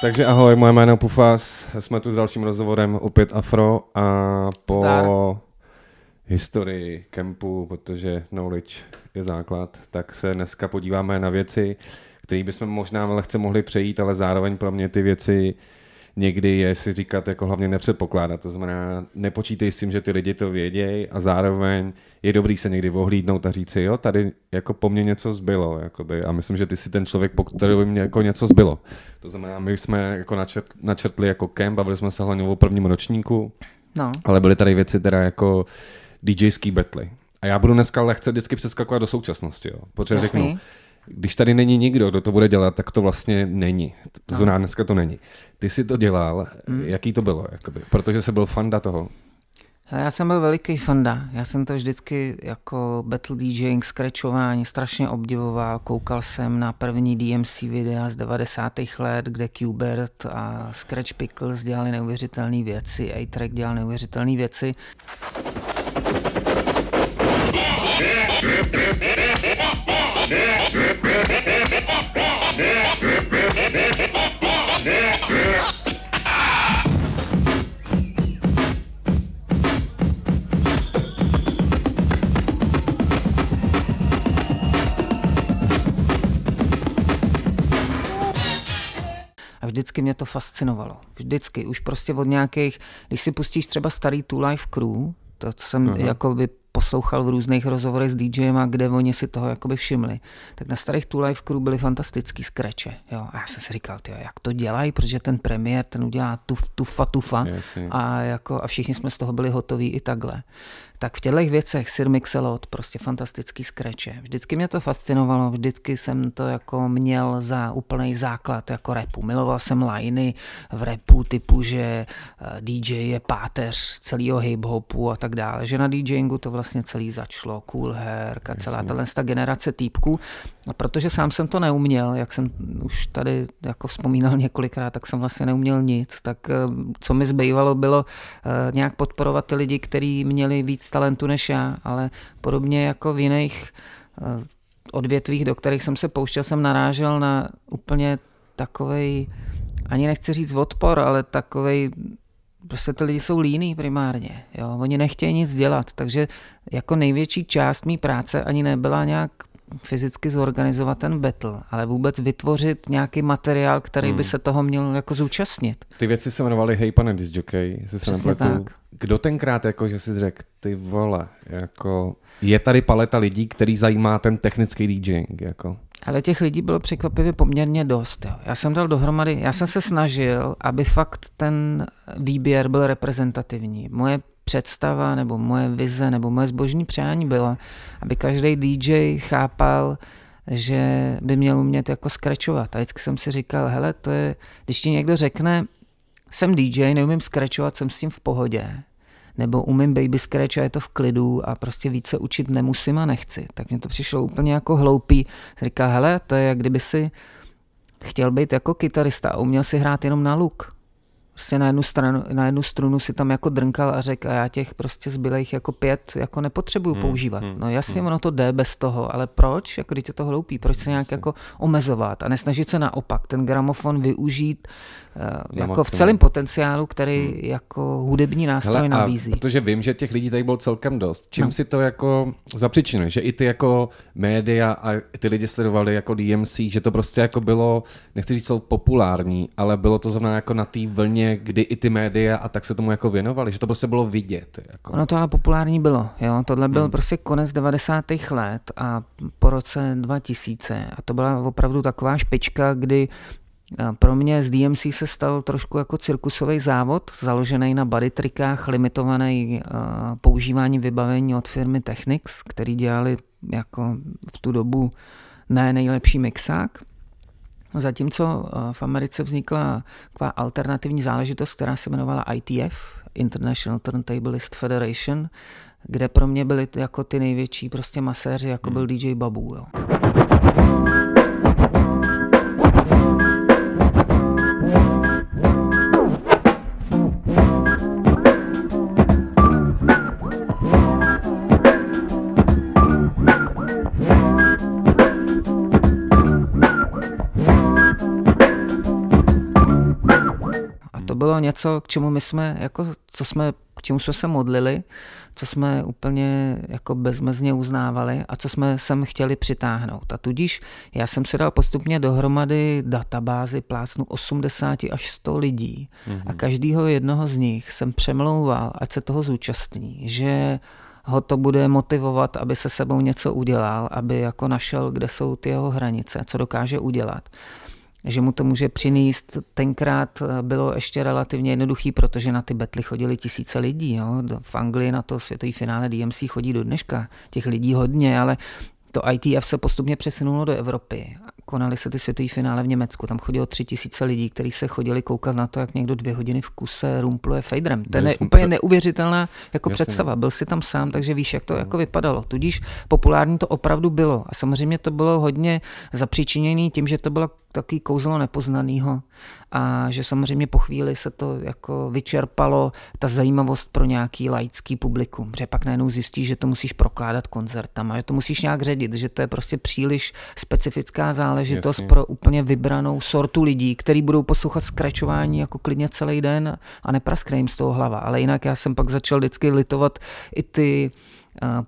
Takže ahoj, moje jméno Pufas, jsme tu s dalším rozhovorem opět Afro a po Star. historii kempu, protože knowledge je základ, tak se dneska podíváme na věci, které bychom možná lehce mohli přejít, ale zároveň pro mě ty věci uh, někdy je si říkat jako hlavně nepředpokládat. To znamená, nepočítej s tím, že ty lidi to vědějí a zároveň je dobrý se někdy ohlídnout a říct si, jo, tady jako po mně něco zbylo. Jakoby. A myslím, že ty jsi ten člověk, po kterém jako něco zbylo. To znamená, my jsme jako načrt, načrtli jako kemp, bavili jsme se hlavně o prvním ročníku, no. ale byly tady věci teda jako DJský betly. A já budu dneska lehce vždycky přeskakovat do současnosti, jo. Protože Jasný. řeknu, když tady není nikdo, kdo to bude dělat, tak to vlastně není. no. dneska to není. Ty si to dělal, mm. jaký to bylo? Jakoby? Protože jsi byl fanda toho. já jsem byl veliký fanda. Já jsem to vždycky jako battle DJing, scratchování strašně obdivoval. Koukal jsem na první DMC videa z 90. let, kde Qbert a Scratch Pickles dělali neuvěřitelné věci, A-Track dělal neuvěřitelné věci. vždycky mě to fascinovalo. Vždycky, už prostě od nějakých, když si pustíš třeba starý Two Life Crew, to jsem Aha. jakoby poslouchal v různých rozhovorech s DJema, kde oni si toho jakoby všimli. Tak na starých Two Life Crew byly fantastický skreče. Jo. A já jsem si říkal, tyjo, jak to dělají, protože ten premiér, ten udělá tuf, tufa, tufa. Yes, a, jako, a všichni jsme z toho byli hotoví i takhle. Tak v těchto věcech Sir Mixelot, prostě fantastický skreče. Vždycky mě to fascinovalo, vždycky jsem to jako měl za úplný základ jako repu. Miloval jsem liney v repu typu, že eh, DJ je páteř celého hip-hopu a tak dále. Že na DJingu to vlastně celý začalo, Cool Herc a celá ta generace týpků. A protože sám jsem to neuměl, jak jsem už tady jako vzpomínal několikrát, tak jsem vlastně neuměl nic, tak eh, co mi zbývalo bylo eh, nějak podporovat ty lidi, kteří měli víc talentu než já, ale podobně jako v jiných eh, odvětvích, do kterých jsem se pouštěl, jsem narážel na úplně takovej, ani nechci říct odpor, ale takovej prostě ty lidi jsou líní primárně, jo? oni nechtějí nic dělat, takže jako největší část mý práce ani nebyla nějak fyzicky zorganizovat ten battle, ale vůbec vytvořit nějaký materiál, který hmm. by se toho měl jako zúčastnit. Ty věci se jmenovaly Hej pane disjockey, se Tak. Kdo tenkrát jako, že si řekl, ty vole, jako je tady paleta lidí, který zajímá ten technický DJing, jako. Ale těch lidí bylo překvapivě poměrně dost. Jo. Já jsem dal dohromady, já jsem se snažil, aby fakt ten výběr byl reprezentativní. Moje představa nebo moje vize nebo moje zbožní přání byla, aby každý DJ chápal, že by měl umět jako skračovat. A vždycky jsem si říkal, hele, to je, když ti někdo řekne, jsem DJ, neumím skračovat, jsem s tím v pohodě. Nebo umím baby scratch a je to v klidu a prostě více učit nemusím a nechci. Tak mě to přišlo úplně jako hloupý. Říká, hele, to je jak kdyby si chtěl být jako kytarista a uměl si hrát jenom na luk prostě na jednu, stranu, na jednu strunu si tam jako drnkal a řekl, a já těch prostě zbylejch jako pět jako nepotřebuju hmm, používat. Hmm, no jasně, hmm. ono to jde bez toho, ale proč, jako když je to hloupý, proč se nějak jako omezovat a nesnažit se naopak ten gramofon využít Eh, jako v celém potenciálu, který hmm. jako hudební nástroj Hele, nabízí. Protože vím, že těch lidí tady bylo celkem dost. Čím no. si to jako zapřičinuje? Že i ty jako média a ty lidi sledovali jako DMC, že to prostě jako bylo, nechci říct celou populární, ale bylo to zrovna jako na té vlně, kdy i ty média a tak se tomu jako věnovali, že to prostě bylo vidět. Jako. Ono to ale populární bylo, jo. Tohle byl hmm. prostě konec 90. let a po roce 2000 a to byla opravdu taková špička, kdy pro mě z DMC se stal trošku jako cirkusový závod, založený na body trikách, limitovaný eh, používání vybavení od firmy Technics, který dělali jako v tu dobu ne nejlepší mixák. Zatímco eh, v Americe vznikla taková alternativní záležitost, která se jmenovala ITF, International Turntablist Federation, kde pro mě byly jako ty největší prostě maséři, jako byl hmm. DJ Babu. Jo. bylo něco, k čemu my jsme, jako, co jsme, k čemu jsme se modlili, co jsme úplně jako bezmezně uznávali a co jsme sem chtěli přitáhnout. A tudíž já jsem si dal postupně dohromady databázy plásnu 80 až 100 lidí mm-hmm. a mhm. každého jednoho z nich jsem přemlouval, ať se toho zúčastní, že ho to bude motivovat, aby se sebou něco udělal, aby jako našel, kde jsou ty jeho hranice, co dokáže udělat že mu to může přinést. Tenkrát eh, bylo ještě relativně jednoduchý, protože na ty betly chodili tisíce lidí. Jo. V Anglii na to světový finále DMC chodí do dneška těch lidí hodně, ale to ITF se postupně přesunulo do Evropy. Konaly se ty světové finále v Německu. Tam chodilo tři tisíce lidí, kteří se chodili koukat na to, jak někdo dvě hodiny v kuse rumpluje fejdrem. To je úplně pre... neuvěřitelná jako představa. Byl si tam sám, takže víš, jak to no. jako vypadalo. Tudíž populární to opravdu bylo. A samozřejmě to bylo hodně zapříčiněné tím, že to byla taký kouzlo nepoznaného a že samozřejmě po chvíli se to jako vyčerpalo, ta zajímavost pro nějaký laický publikum, že pak najednou zjistí, že to musíš prokládat koncertama, že to musíš nějak ředit, že to je prostě příliš specifická záležitost Jasně. pro úplně vybranou sortu lidí, který budou poslouchat skračování jako klidně celý den a nepraskne jim z toho hlava. Ale jinak já jsem pak začal vždycky litovat i ty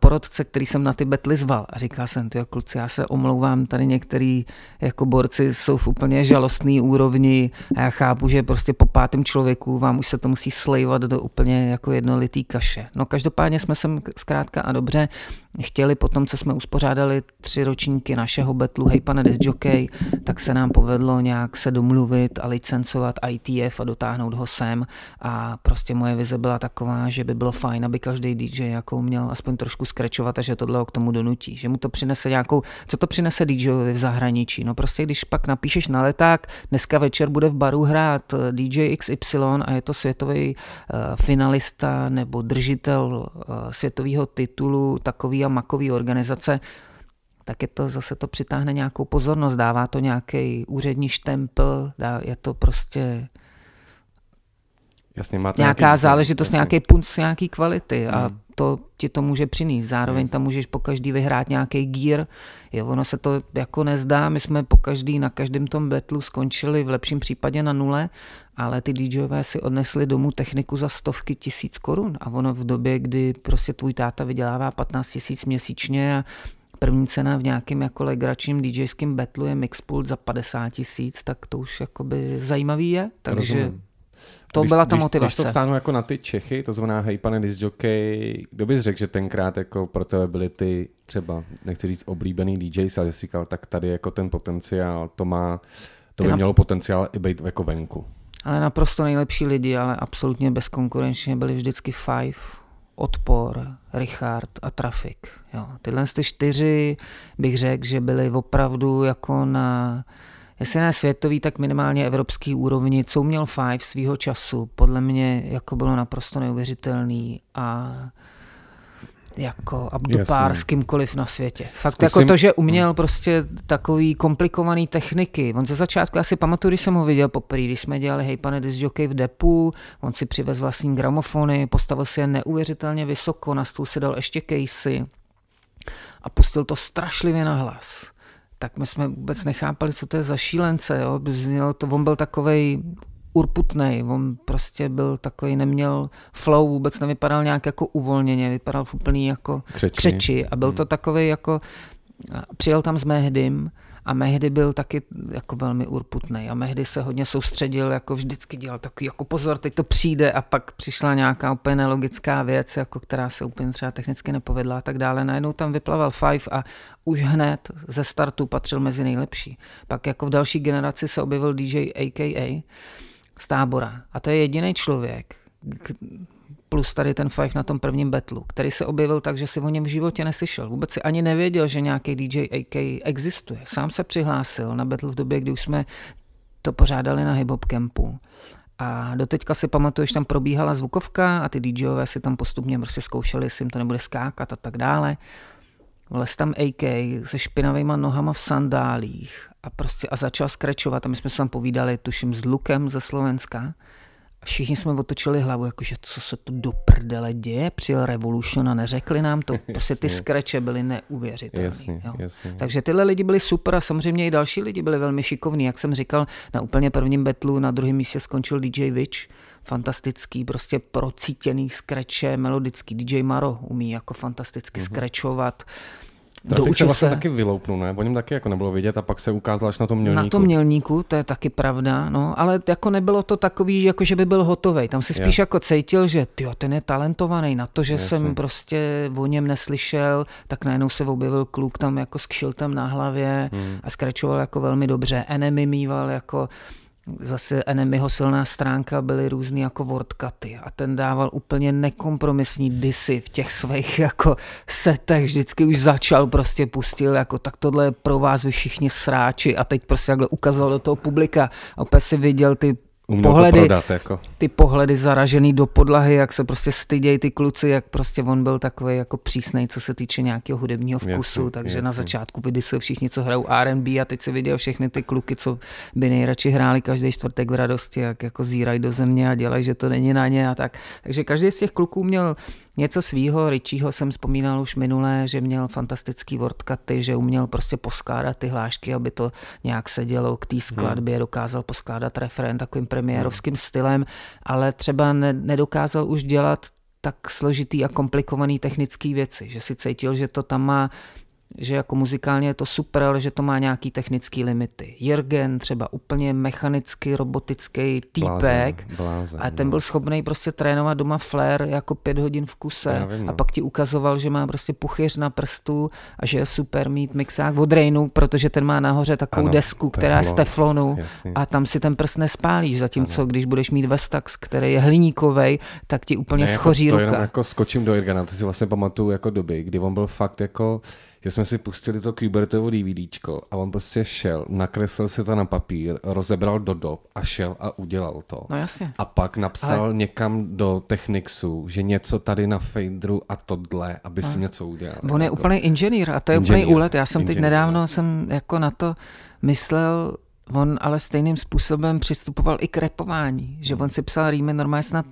porodce, který jsem na Tibet lizval. A říkal jsem, ty kluci, já se omlouvám, tady některý jako borci jsou v úplně žalostný úrovni a já chápu, že prostě po pátém člověku vám už se to musí slejvat do úplně jako jednolitý kaše. No každopádně jsme sem zkrátka a dobře chtěli po tom, co jsme uspořádali tři ročníky našeho betlu Hej pane disjockey, tak se nám povedlo nějak se domluvit a licencovat ITF a dotáhnout ho sem a prostě moje vize byla taková, že by bylo fajn, aby každý DJ jako měl aspoň trošku skračovat a že tohle ho k tomu donutí, že mu to přinese nějakou, co to přinese DJovi v zahraničí, no prostě když pak napíšeš na leták, dneska večer bude v baru hrát eh, DJ XY a je to světový uh, eh, finalista nebo držitel uh, světového titulu takový masový a makový organizace, tak je to zase to přitáhne nějakou pozornost, dává to nějaký úřední štempel, dá, je to prostě Jasně, máte nějaká nějaký, záležitost, nějaký punc, nějaký kvality a hmm to ti to může přinést. Zároveň tam můžeš po každý vyhrát nějaký gír. Jo, ono se to jako nezdá, my jsme po každý na každém tom betlu skončili v lepším případě na nule, ale ty DJové si odnesli domů techniku za stovky tisíc korun a ono v době, kdy prostě tvůj táta vydělává 15 tisíc měsíčně a první cena v nějakém jako legračním DJském betlu je Mixpult za 50 tisíc, tak to už jakoby zajímavý je. Takže Rozumím. To když, byla ta když, motivace. Když to vstánu jako na ty Čechy, to znamená hej pane disjockey, kdo bys řekl, že tenkrát jako pro tebe byly ty třeba, nechci říct oblíbený DJs, ale jsi říkal, tak tady jako ten potenciál, to má, to by mělo potenciál i být jako venku. Ale naprosto nejlepší lidi, ale absolutně bezkonkurenčně byli vždycky Five, Odpor, Richard a Trafik. Jo. Tyhle ty čtyři bych řekl, že byly opravdu jako na jestli ne světový, tak minimálně evropský úrovni, co měl Five svýho času, podle mě jako bylo naprosto neuvěřitelný a jako abdupár s kýmkoliv na světě. Fakt Zkusím... jako to, že uměl prostě takový komplikovaný techniky. On ze začátku, já si pamatuju, když jsem ho viděl poprvé, když jsme dělali Hej pane disjokej v depu, on si přivez vlastní gramofony, postavil si je neuvěřitelně vysoko, na stůl si dal ještě casey a pustil to strašlivě na hlas tak my jsme vůbec nechápali, co to je za šílence. Jo? Znělo to, on byl takovej urputný, on prostě byl takový, neměl flow, vůbec nevypadal nějak jako uvolněně, vypadal v úplný jako křeči, křeči a byl hmm. to takový jako, přijel tam s Mehdym, a Mehdy byl taky jako velmi urputný. A Mehdy se hodně soustředil, jako vždycky dělal takový, jako pozor, teď to přijde a pak přišla nějaká úplně nelogická věc, jako která se úplně třeba technicky nepovedla a tak dále. Najednou tam vyplaval Five a už hned ze startu patřil mezi nejlepší. Pak jako v další generaci se objevil DJ AKA z tábora. A to je jediný člověk, plus tady ten Five na tom prvním betlu, který se objevil tak, že si o něm v životě neslyšel. Vůbec si ani nevěděl, že nějaký DJ AK existuje. Sám se přihlásil na betl v době, kdy už jsme to pořádali na hip-hop campu. A doteďka si pamatuju, že tam probíhala zvukovka a ty DJové si tam postupně prostě zkoušeli, jestli jim to nebude skákat a tak dále. Vles tam AK se špinavýma nohama v sandálích a prostě a začal skračovat a my jsme se tam povídali, tuším, s Lukem ze Slovenska všichni jsme otočili hlavu, jakože co se to do prdele děje, přijel Revolution a neřekli nám to. Prostě ty skreče byly neuvěřitelné. Jasně, jasně. Takže tyhle lidi byli super a samozřejmě i další lidi byli velmi šikovní. Jak jsem říkal, na úplně prvním betlu na druhém místě skončil DJ Witch, fantastický, prostě procítěný skreče, melodický. DJ Maro umí jako fantasticky mm-hmm. skrečovat, Trafik se vlastně se. taky vyloupnul, ne? O něm taky jako nebylo vidět a pak se ukázal až na tom mělníku. Na tom mělníku, to je taky pravda, no, ale jako nebylo to takový, jako že by byl hotový. Tam si spíš je. jako cítil, že jo, ten je talentovaný na to, že Jasně. jsem prostě o něm neslyšel, tak najednou se objevil kluk tam jako s kšiltem na hlavě hmm. a skračoval jako velmi dobře. Enemy mýval jako zase Enemyho silná stránka byly různý jako wordcuty a ten dával úplně nekompromisní disy v těch svých jako setech, vždycky už začal prostě pustil jako tak tohle je pro vás vy všichni sráči a teď prostě takhle ukazoval do toho publika a opět si viděl ty Uměl pohledy, prodat, jako. ty pohledy zaražený do podlahy, jak se prostě stydějí ty kluci, jak prostě on byl takový jako přísnej, co se týče nějakého hudebního vkusu, jasný, takže jasný. na začátku vydysil všichni, co hrajou R&B a teď si viděl všechny ty kluky, co by nejradši hráli každý čtvrtek v radosti, jak jako zírají do země a dělají, že to není na ně a tak. Takže každý z těch kluků měl Něco svýho Richieho jsem vzpomínal už minulé, že měl fantastický wordcuty, že uměl prostě poskládat ty hlášky, aby to nějak sedělo k té hmm. skladbě, hmm. dokázal poskládat referen takovým premiérovským hmm. stylem, ale třeba ne, nedokázal už dělat tak složitý a komplikovaný technický věci, že si cítil, že to tam má že jako muzikálně je to super, ale že to má nějaký technické limity. Jirgen třeba úplně mechanicky robotický týpek blázen, a ten no. byl schopný prostě trénovat doma flair jako pět hodin v kuse vím, no. a pak ti ukazoval, že má prostě puchyř na prstu a že je super mít mixák od Rainu, protože ten má nahoře takovou ano, desku, která je z teflonu jasný. a tam si ten prst nespálíš, zatímco ano. když budeš mít Vestax, který je hliníkový, tak ti úplně ne, jako schoří jako to ruka. Jenom jako skočím do Jirgana, to si vlastně pamatuju jako doby, kdy on byl fakt jako že jsme si pustili to Kubertovo DVDčko a on prostě šel, nakreslil si to na papír, rozebral do dob a šel a udělal to. No jasně. A pak napsal Ale... někam do Technixu, že něco tady na Faderu a tohle, aby no. si něco udělal. On je jako úplný inženýr a to je úplný úlet. Já jsem inženýr. teď nedávno no. jsem jako na to myslel, On ale stejným způsobem přistupoval i k repování, že on si psal rýmy normálně snad,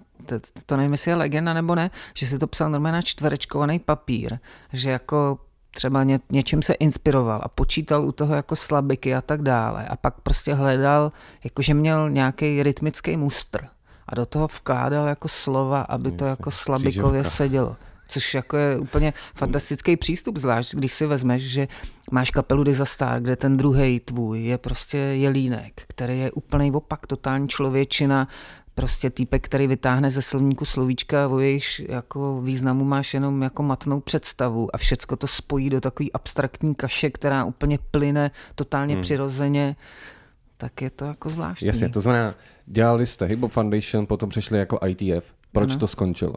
to nevím, jestli je legenda nebo ne, že si to psal normálně na čtverečkovaný papír, že jako třeba ně, něčím se inspiroval a počítal u toho jako slabiky a tak dále. A pak prostě hledal, jakože měl nějaký rytmický mustr a do toho vkládal jako slova, aby to jako slabikově sedělo. Což jako je úplně fantastický přístup, zvlášť když si vezmeš, že máš kapelu Diza Star, kde ten druhý tvůj je prostě jelínek, který je úplný opak, totální člověčina, prostě týpek, který vytáhne ze slovníku slovíčka, o jejich jako významu máš jenom jako matnou představu a všecko to spojí do takový abstraktní kaše, která úplně plyne totálně hmm. přirozeně, tak je to jako zvláštní. Jasně, to znamená, dělali jste Hip Foundation, potom přešli jako ITF. Proč ano. to skončilo?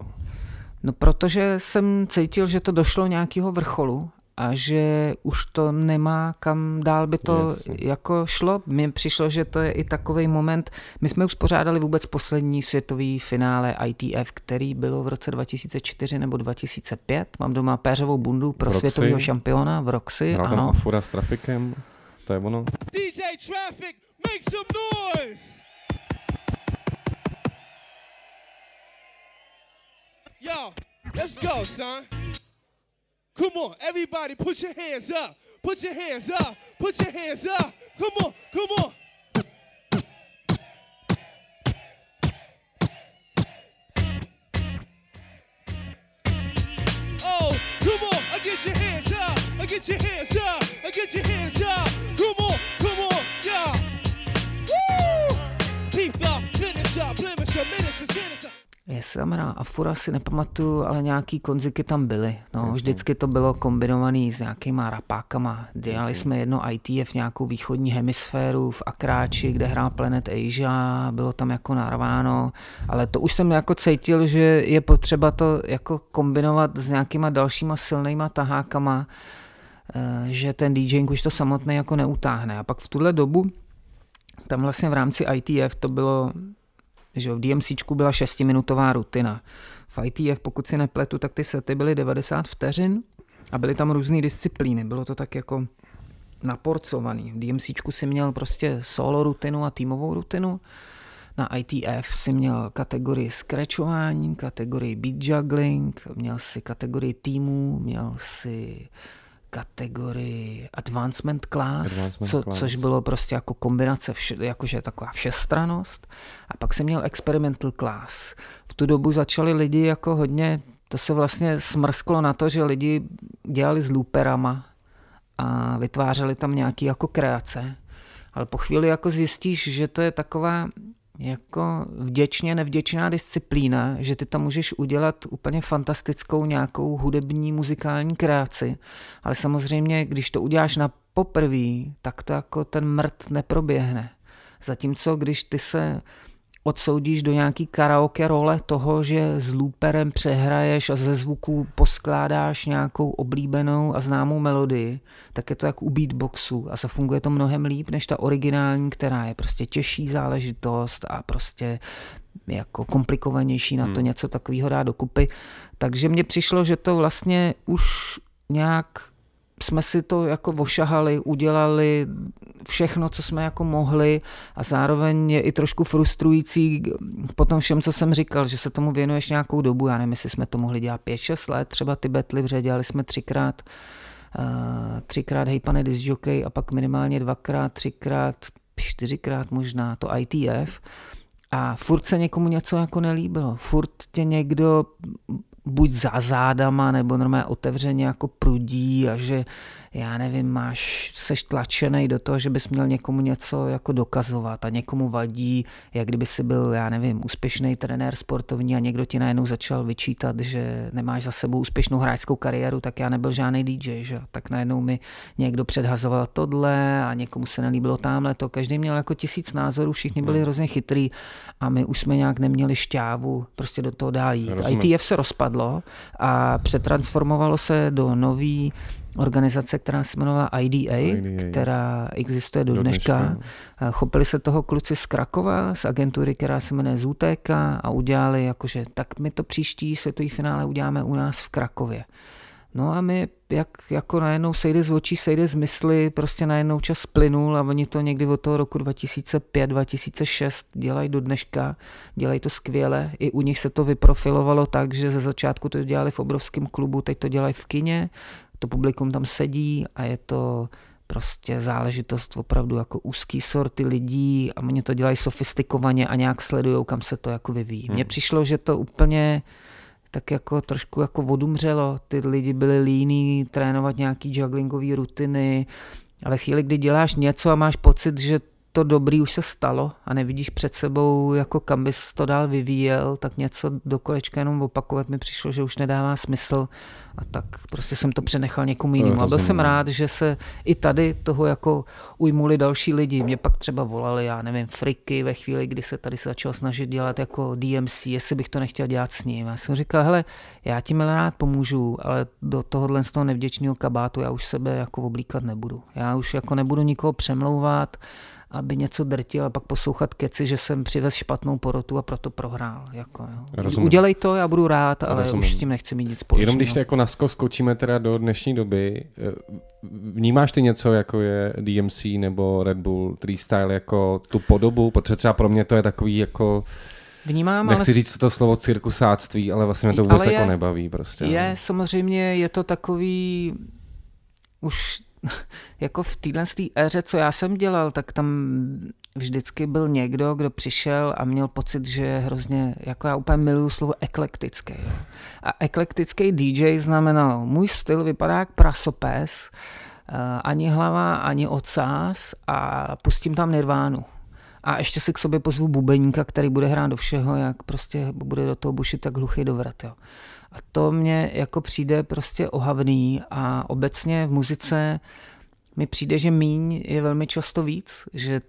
No protože jsem cítil, že to došlo nějakého vrcholu a že už to nemá kam dál by to Jasně. jako šlo. Mně přišlo, že to je i takový moment. My jsme už uspořádali vůbec poslední světový finále ITF, který bylo v roce 2004 nebo 2005. Mám doma péřovou bundu pro světového šampiona v Roxy. Hrál ano. Afura s Trafikem, to je ono. DJ Traffic, make some noise! Yo, let's go, son. Come on, everybody, put your hands up. Put your hands up. Put your hands up. Come on, come on. Oh, come on, I get your hands up. I get your hands up. I get your hands up. Jestli tam hrála Afura, si nepamatuju, ale nějaký konziky tam byly. No, Jasně. vždycky to bylo kombinované s nějakýma rapákama. Dělali Jasně. jsme jedno ITF, nějakou východní hemisféru v Akráči, kde hrál Planet Asia, bylo tam jako narváno, ale to už jsem jako cítil, že je potřeba to jako kombinovat s nějakýma dalšíma silnýma tahákama, eh, že ten DJing už to samotné jako neutáhne. A pak v tuhle dobu tam vlastně v rámci ITF to bylo že v DMCčku byla šestiminutová rutina. V ITF, pokud si nepletu, tak ty sety byly 90 vteřin a byly tam různé disciplíny. Bylo to tak jako naporcovaný. V DMCčku si měl prostě solo rutinu a týmovou rutinu. Na ITF si měl kategorii scratchování, kategorii beat juggling, měl si kategorii týmů, měl si kategorii Advancement Class, Advancement co, class. což bylo prostě jako kombinace, vš, jakože taková všestranost. A pak jsem měl Experimental Class. V tu dobu začali lidi jako hodně, to se vlastně smrsklo na to, že lidi dělali s looperama a vytvářeli tam nějaký jako kreace. Ale po chvíli jako zjistíš, že to je taková jako vděčně nevděčná disciplína, že ty tam můžeš udělat úplně fantastickou nějakou hudební muzikální kreaci, ale samozřejmě, když to uděláš na poprví, tak to jako ten mrt neproběhne. Zatímco, když ty se odsoudíš do nějaký karaoke role toho, že s looperem přehraješ a ze zvuku poskládáš nějakou oblíbenou a známou melodii, tak je to jak u beatboxu a zafunguje to mnohem líp než ta originální, která je prostě těžší záležitost a prostě jako komplikovanější na to hmm. něco takového dá dokupy. Takže mně přišlo, že to vlastně už nějak jsme si to jako vošahali, udělali všechno, co jsme jako mohli a zároveň je i trošku frustrující po tom všem, co jsem říkal, že se tomu věnuješ nějakou dobu, já nevím, jestli jsme to mohli dělat 5-6 let, třeba ty betly, protože dělali jsme třikrát, eh, třikrát hej pane disjokej a pak minimálně dvakrát, třikrát, čtyřikrát možná to ITF a furt se někomu něco jako nelíbilo, furt tě někdo buď za zádama, nebo normálně otevřeně jako prudí a že já nevím, máš, seš tlačený do toho, že bys měl někomu něco jako dokazovat a někomu vadí, jak kdyby si byl, já nevím, úspěšný trenér sportovní a někdo ti najednou začal vyčítat, že nemáš za sebou úspěšnou hráčskou kariéru, tak já nebyl žádný DJ, že? tak najednou mi někdo předhazoval tohle a někomu se nelíbilo tamhle to, každý měl jako tisíc názorů, všichni byli hmm. hrozně chytrý a my už jsme nějak neměli šťávu prostě do toho dál jít. Rozumím. ITF se rozpadlo a přetransformovalo se do nový organizace, která se jmenovala IDA, IDA. která existuje do dneška. do dneška. Chopili se toho kluci z Krakova, z agentury, která se jmenuje Zuteka, a udělali jakože, tak my to příští světový finále uděláme u nás v Krakově. No a my, jak jako najednou sejde z očí, sejde z mysli, prostě najednou čas plynul a oni to někdy od toho roku 2005-2006 dělají do dneška, dělají to skvěle. I u nich se to vyprofilovalo tak, že ze začátku to dělali v obrovském klubu, teď to dělají v kině, to publikum tam sedí a je to prostě záležitost opravdu jako úzký sorty lidí a mě to dělají sofistikovaně a nějak sledují, kam se to jako vyvíjí. Mně hmm. přišlo, že to úplně tak jako trošku jako odumřelo. Ty lidi byli líní trénovat nějaký jugglingové rutiny, ale chvíli, kdy děláš něco a máš pocit, že to dobrý už se stalo a nevidíš před sebou, jako kam bys to dál vyvíjel, tak něco do kolečka jenom opakovat mi přišlo, že už nedává smysl a tak prostě jsem to přenechal někomu jinému. A byl jsem rád, že se i tady toho jako ujmuli další lidi. Mě pak třeba volali, já nevím, friky ve chvíli, kdy se tady se začal snažit dělat jako DMC, jestli bych to nechtěl dělat s ním. Já jsem říkal, hele, já ti milé rád pomůžu, ale do tohohle z toho nevděčného kabátu já už sebe jako oblíkat nebudu. Já už jako nebudu nikoho přemlouvat, aby něco drtil a pak poslouchat keci, že jsem přivez špatnou porotu a proto prohrál. Jako, jo. Udělej to, já budu rád, ale Rozumím. už s tím nechci mít nic společného. Jenom když jako nasko skočíme teda do dnešní doby, eh, vnímáš ty něco, jako je DMC nebo Red Bull Freestyle, jako tu podobu? Protože třeba pro mě to je takový jako... Vnímám, Nechci ale... říct to slovo cirkusáctví, ale vlastně mě to vůbec jako je, jako nebaví prostě. Je, no. samozřejmě je to takový už jako v téhle éře, co já jsem dělal, tak tam vždycky byl někdo, kdo přišel a měl pocit, že je hrozně, jako já úplně miluju slovo eklektický. A eklektický DJ znamenal. můj styl vypadá jak prasopes, eh, ani hlava, ani ocas a pustím tam nirvánu. A ještě si k sobě pozvu bubeníka, který bude hrát do všeho, jak prostě bude do toho bušit tak hluchý dovrat. Jo. A to mně jako přijde prostě ohavný a obecně v muzice mi přijde, že míň je velmi často víc, že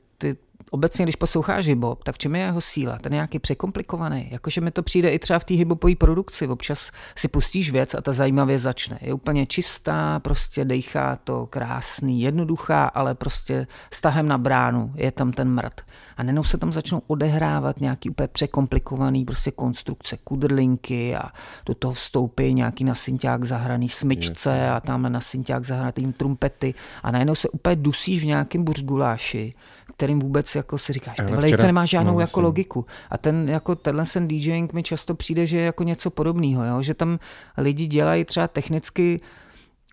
obecně, když posloucháš hip-hop, tak v čem je jeho síla? Ten je nějaký překomplikovaný. Jakože mi to přijde i třeba v té hip produkci. Občas si pustíš věc a ta zajímavě začne. Je úplně čistá, prostě dejchá to, krásný, jednoduchá, ale prostě stahem na bránu je tam ten mrt. A nenou se tam začnou odehrávat nějaký úplně překomplikovaný prostě konstrukce, kudrlinky a do toho vstoupí nějaký na synťák zahraný smyčce a tamhle na synťák zahraný trumpety a najednou se úplně dusíš v nějakém buřguláši kterým vůbec jako si říkáš, ale včera, to nemá žádnou no, jako logiku. A ten jako tenhle sen DJing mi často přijde, že je jako něco podobného, jo? že tam lidi dělají třeba technicky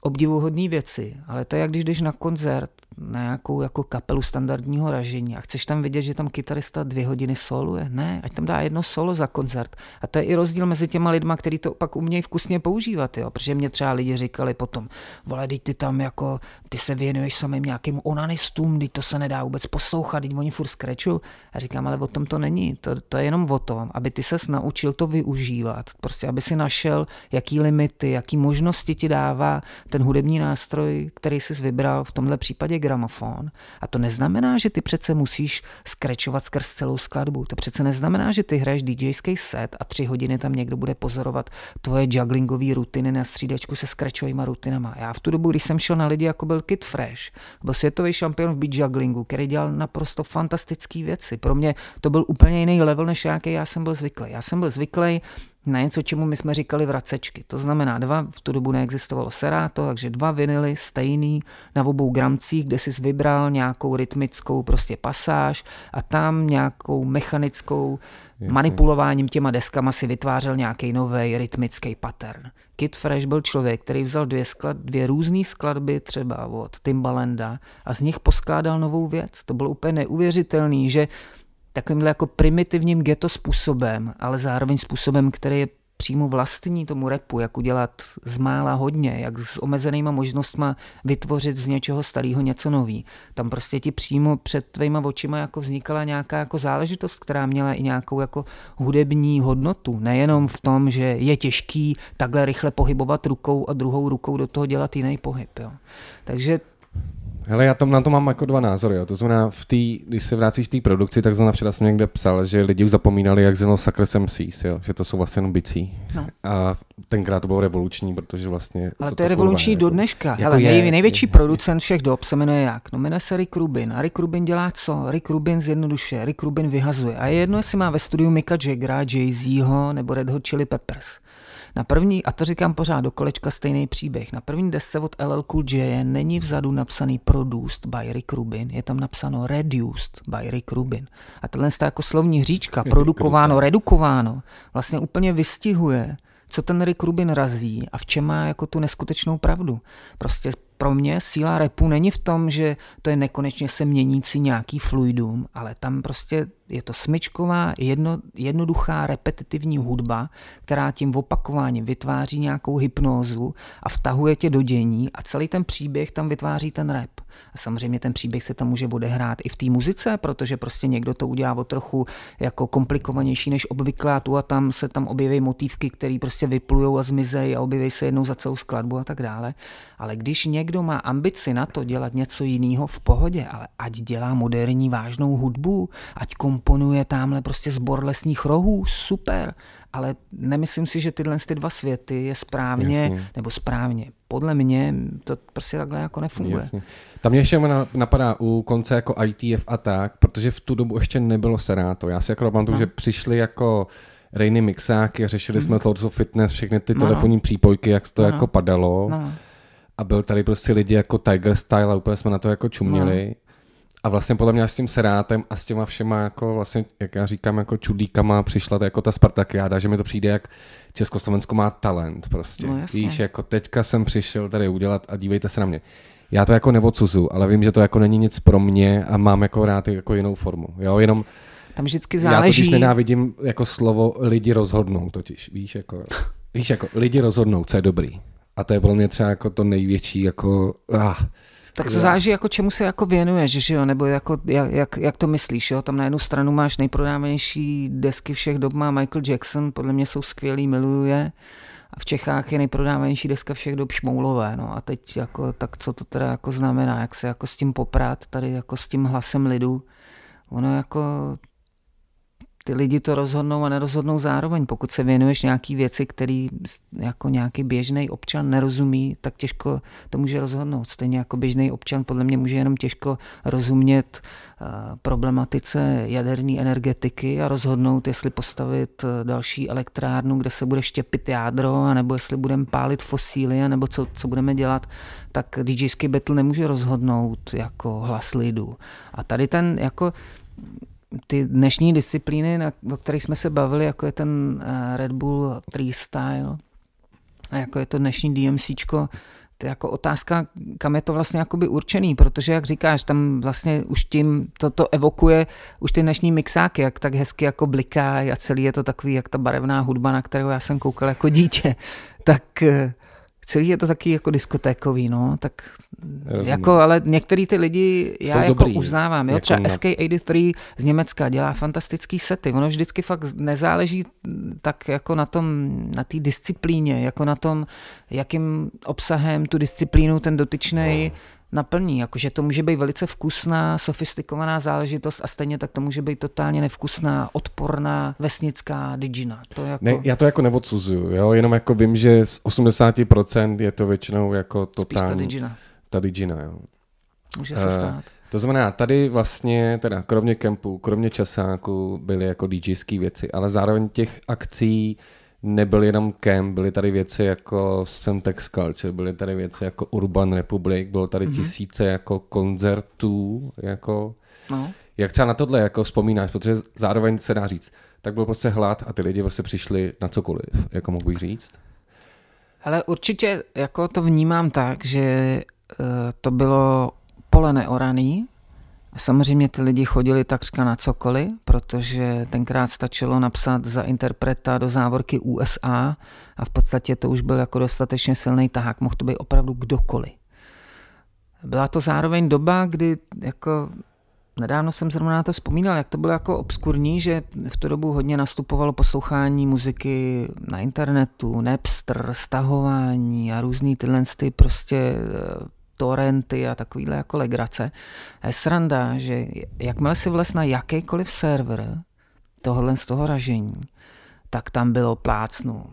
obdivuhodné věci, ale to je jak když jdeš na koncert, na nějakou jako kapelu standardního ražení a chceš tam vidět, že tam kytarista dvě hodiny soluje. Ne, ať tam dá jedno solo za koncert. A to je i rozdíl mezi těma lidma, kteří to pak umějí vkusně používat, jo? protože mě třeba lidi říkali potom, vole, teď ty tam jako, ty se věnuješ samým nějakým onanistům, teď to se nedá vůbec poslouchat, teď oni furt skreču. A říkám, ale o tom to není, to, to je jenom o tom, aby ty ses naučil to využívat, prostě aby si našel, jaký limity, jaký možnosti ti dává ten hudební nástroj, který jsi vybral, v tomhle případě gramofon. A to neznamená, že ty přece musíš skračovat skrz celou skladbu. To přece neznamená, že ty hraješ DJský set a tři hodiny tam někdo bude pozorovat tvoje jugglingové rutiny na střídačku se skračovými rutinama. Já v tu dobu, když jsem šel na lidi, jako byl Kid Fresh, byl světový šampion v beat jugglingu, který dělal naprosto fantastické věci. Pro mě to byl úplně jiný level, než jaký já jsem byl zvyklý. Já jsem byl zvyklý na něco, čemu my jsme říkali vracečky. To znamená dva, v tu dobu neexistovalo seráto, takže dva vinily stejný na obou gramcích, kde jsi vybral nějakou rytmickou prostě pasáž a tam nějakou mechanickou Jasně. manipulováním těma deskama si vytvářel nějaký nový rytmický pattern. Kit Fresh byl člověk, který vzal dvě, sklad, dvě různé skladby, třeba od Timbalenda, a z nich poskládal novou věc. To bylo úplně neuvěřitelné, že takovýmhle jako primitivním ghetto způsobem, ale zároveň způsobem, který je přímo vlastní tomu repu, jak udělat z mála hodně, jak s omezenýma možnostma vytvořit z něčeho starého něco nový. Tam prostě ti přímo před tvýma očima jako vznikala nějaká jako záležitost, která měla i nějakou jako hudební hodnotu. Nejenom v tom, že je těžký takhle rychle pohybovat rukou a druhou rukou do toho dělat jiný pohyb. Jo. Takže Hele, já tom, na to mám jako dva názory. Jo. To znamená, v tý, když se vracíš k té produkci, tak znamená včera jsem někde psal, že lidi už zapomínali, jak znělo Suckers MCs, jo. že to jsou vlastně jenom bicí. No. A tenkrát to bylo revoluční, protože vlastně... Ale to je revoluční kurva, do jako- dneška. Jako, Hele, nej, je, největší je, producent všech dob se jmenuje jak? No jmenuje se Rick Rubin. A Rick Rubin dělá co? Rick Rubin zjednoduše, Rick Rubin vyhazuje. A je jedno, jestli má ve studiu Mika Jaggera, Jay-Zho nebo Red Hot Chili Peppers. Na první, a to říkám pořád do kolečka, stejný příběh. Na první desce od LL Cool J není vzadu napsaný Produced by Rick Rubin, je tam napsáno Reduced by Rick Rubin. A tohle je jako slovní říčka, produkováno, redukováno, vlastně úplně vystihuje, co ten Rick Rubin razí a v čem má jako tu neskutečnou pravdu. Prostě pro mě síla repu není v tom, že to je nekonečně se měnící nějaký fluidum, ale tam prostě je to smyčková, jedno, jednoduchá, repetitivní hudba, která tím opakováním vytváří nějakou hypnózu a vtahuje tě do dění a celý ten příběh tam vytváří ten rap. A samozřejmě ten příběh se tam může odehrát i v té muzice, protože prostě někdo to udělá o trochu jako komplikovanější než obvykle a tu a tam se tam objeví motívky, které prostě vyplujou a zmizejí a objeví se jednou za celou skladbu a tak dále. Ale když někdo má ambici na to dělat něco jiného v pohodě, ale ať dělá moderní vážnou hudbu, ať kom komponuje tamhle prostě zbor lesních rohů, super, ale nemyslím si, že tyhle ty dva světy je správně, Jasně. nebo správně. Podle mě to prostě takhle jako nefunguje. Jasně. Tam mě ještě napadá u konce jako ITF a tak, protože v tu dobu ještě nebylo Seráto. Já si jako pamatuju, no. že přišli jako Rainy Mixáky a řešili mhm. jsme Lords of Fitness, všechny ty no. no. telefonní přípojky, jak to no. no. jako padalo. No, no. A byl tady prostě lidi jako Tiger Style a úplně jsme na to jako čuměli. No. A vlastně podle mě s tím serátem a s těma všema, jako vlastně, jak já říkám, jako čudíkama přišla jako ta Spartakiáda, že mi to přijde, jak Československo má talent prostě. No, Víš, jako teďka jsem přišel tady udělat a dívejte se na mě. Já to jako neodsuzu, ale vím, že to jako není nic pro mě a mám jako rád jako jinou formu. Jo, jenom tam vždycky záleží. Já totiž nenávidím jako slovo lidi rozhodnou totiž, víš, jako, víš, jako lidi rozhodnou, co je dobrý. A to je pro mě třeba jako to největší, jako, ah, tak to záží, jako čemu se jako věnuješ, že jo, nebo jako, jak, jak, jak, to myslíš, jo? Tam na jednu stranu máš nejprodávanější desky všech dob, má Michael Jackson, podle mě jsou skvělý, miluju je. A v Čechách je nejprodávanější deska všech dob Šmoulové, no a teď jako, tak co to teda jako znamená, jak se jako s tím poprát tady jako s tím hlasem lidu, ono jako ty lidi to rozhodnou a nerozhodnou zároveň. Pokud se věnuješ nějaký věci, který jako nějaký běžný občan nerozumí, tak těžko to může rozhodnout. Stejně jako běžný občan podle mě může jenom těžko rozumět eh, problematice jaderné energetiky a rozhodnout, jestli postavit eh, další elektrárnu, kde se bude štěpit jádro, nebo jestli budeme pálit fosíly, nebo co, co budeme dělat, tak DJský battle nemůže rozhodnout jako hlas lidu. A tady ten jako ty dnešní disciplíny, na, o kterých jsme se bavili, jako je ten eh, Red Bull Freestyle a jako je to dnešní DMCčko, to je jako otázka, kam je to vlastně jakoby určený, protože jak říkáš, tam vlastně už tím to, to evokuje už ty dnešní mixáky, jak tak hezky jako bliká a celý je to takový, jak ta barevná hudba, na kterou já jsem koukal jako dítě. Tak eh, celý je to taky jako diskotékový, no, tak Rozumím. jako, ale některý ty lidi já Jsou jako dobrý, uznávám, jo, jako třeba SK83 z Německa dělá fantastický sety, ono vždycky fakt nezáleží tak jako na tom, na té disciplíně, jako na tom, jakým obsahem tu disciplínu ten dotyčnej no naplní. Jakože to může být velice vkusná, sofistikovaná záležitost a stejně tak to může být totálně nevkusná, odporná, vesnická digina. To jako... ne, já to jako neodsuzuju, jo? jenom jako vím, že z 80% je to většinou jako totální. Spíš ta digina. Ta digina, jo. Může se eh, stát. Uh, to znamená, tady vlastně, teda kromě kempu, kromě časáku byly jako DJský věci, ale zároveň těch akcí, nebyl jenom camp, byly tady věci jako Semtex Culture, byly tady věci jako Urban Republic, bylo tady mm-hmm. tisíce jako koncertů, jako... No. Jak třeba na tohle jako vzpomínáš, protože zároveň se dá říct, tak byl prostě hlad a ty lidi prostě přišli na cokoliv, jako mohu říct. Ale určitě jako to vnímám tak, že uh, to bylo pole neoraný, Samozřejmě ty lidi chodili takřka na cokoliv, protože tenkrát stačilo napsat za interpreta do závorky USA a v podstatě to už byl jako dostatečně silný tahák, mohl to být opravdu kdokoliv. Byla to zároveň doba, kdy jako nedávno jsem zrovna na to vzpomínal, jak to bylo jako obskurní, že v tu dobu hodně nastupovalo poslouchání muziky na internetu, Napster, stahování a různý tyhle ty prostě eh, torrenty a takovýhle jako legrace. je sranda, že jakmile si vlez na jakýkoliv server tohle z toho ražení, tak tam bylo plácnu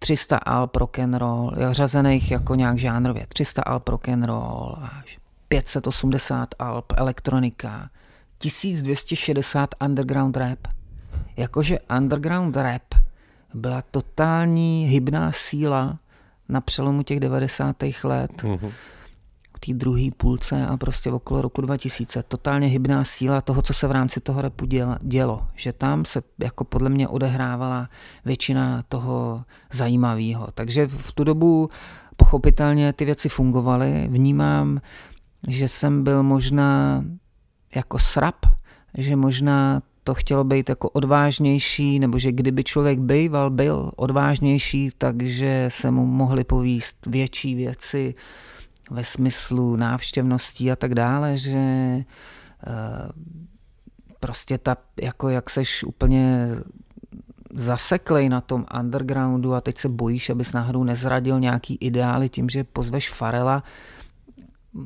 300 al pro roll, řazených jako nějak žánrově, 300 al pro roll, až 580 alb elektronika, 1260 underground rap. Jakože underground rap byla totální hybná síla na přelomu těch 90. let. Mm-hmm té druhé půlce a prostě okolo roku 2000. Totálně hybná síla toho, co se v rámci toho repu dělo. Že tam se jako podle mě odehrávala většina toho zajímavého. Takže v tu dobu pochopitelně ty věci fungovaly. Vnímám, že jsem byl možná jako srap, že možná to chtělo být jako odvážnější, nebo že kdyby člověk býval, byl odvážnější, takže se mu mohly povíst větší věci, ve smyslu návštěvností a tak dále, že eh, prostě ta, jako jak seš úplně zaseklej na tom undergroundu a teď se bojíš, abys náhodou nezradil nějaký ideály tím, že pozveš Farela,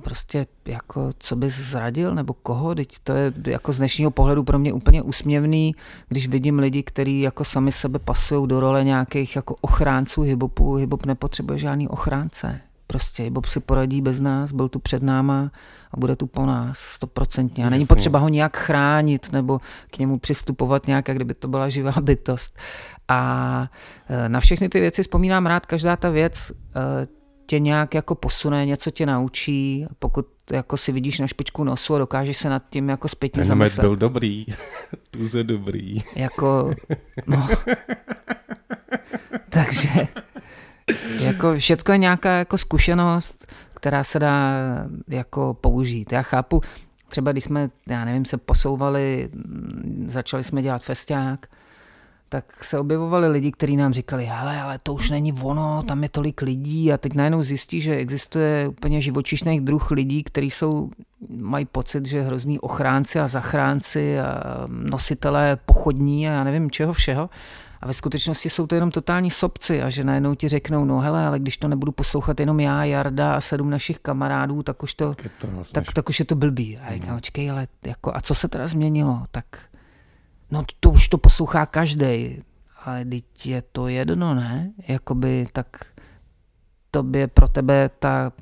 prostě jako co bys zradil nebo koho, teď to je jako z dnešního pohledu pro mě úplně úsměvný, když vidím lidi, kteří jako sami sebe pasují do role nějakých jako ochránců hibopu, hibop nepotřebuje žádný ochránce. Prostě Bob si poradí bez nás, byl tu před náma a bude tu po nás stoprocentně. A není potřeba ho nějak chránit nebo k němu přistupovat nějak, jak kdyby to byla živá bytost. A e, na všechny ty věci vzpomínám rád, každá ta věc e, tě nějak jako posune, něco tě naučí, pokud jako si vidíš na špičku nosu a dokážeš se nad tím jako zpětně Ten zamyslet. byl dobrý, tuze dobrý. Jako, no. Takže jako všecko je nějaká jako zkušenost, která se dá jako použít. Já chápu, třeba když jsme, já nevím, se posouvali, začali jsme dělat festiák, tak se objevovali lidi, kteří nám říkali, hele, ale to už není ono, tam je tolik lidí a teď najednou zjistí, že existuje úplně živočišný druh lidí, kteří jsou, mají pocit, že hrozný ochránci a zachránci a nositelé pochodní a já nevím čeho všeho a ve skutečnosti jsou to jenom totální sobci a že najednou ti řeknou, no hele, ale když to nebudu poslouchat jenom já, Jarda a sedm našich kamarádů, tak už to, tak, to vlastně tak, tak už je to blbý. A říkám, no. očkej, ale jako, a co se teda změnilo? Tak no to už to poslouchá každý, ale teď je to jedno, ne? Jakoby tak to by pro tebe ta,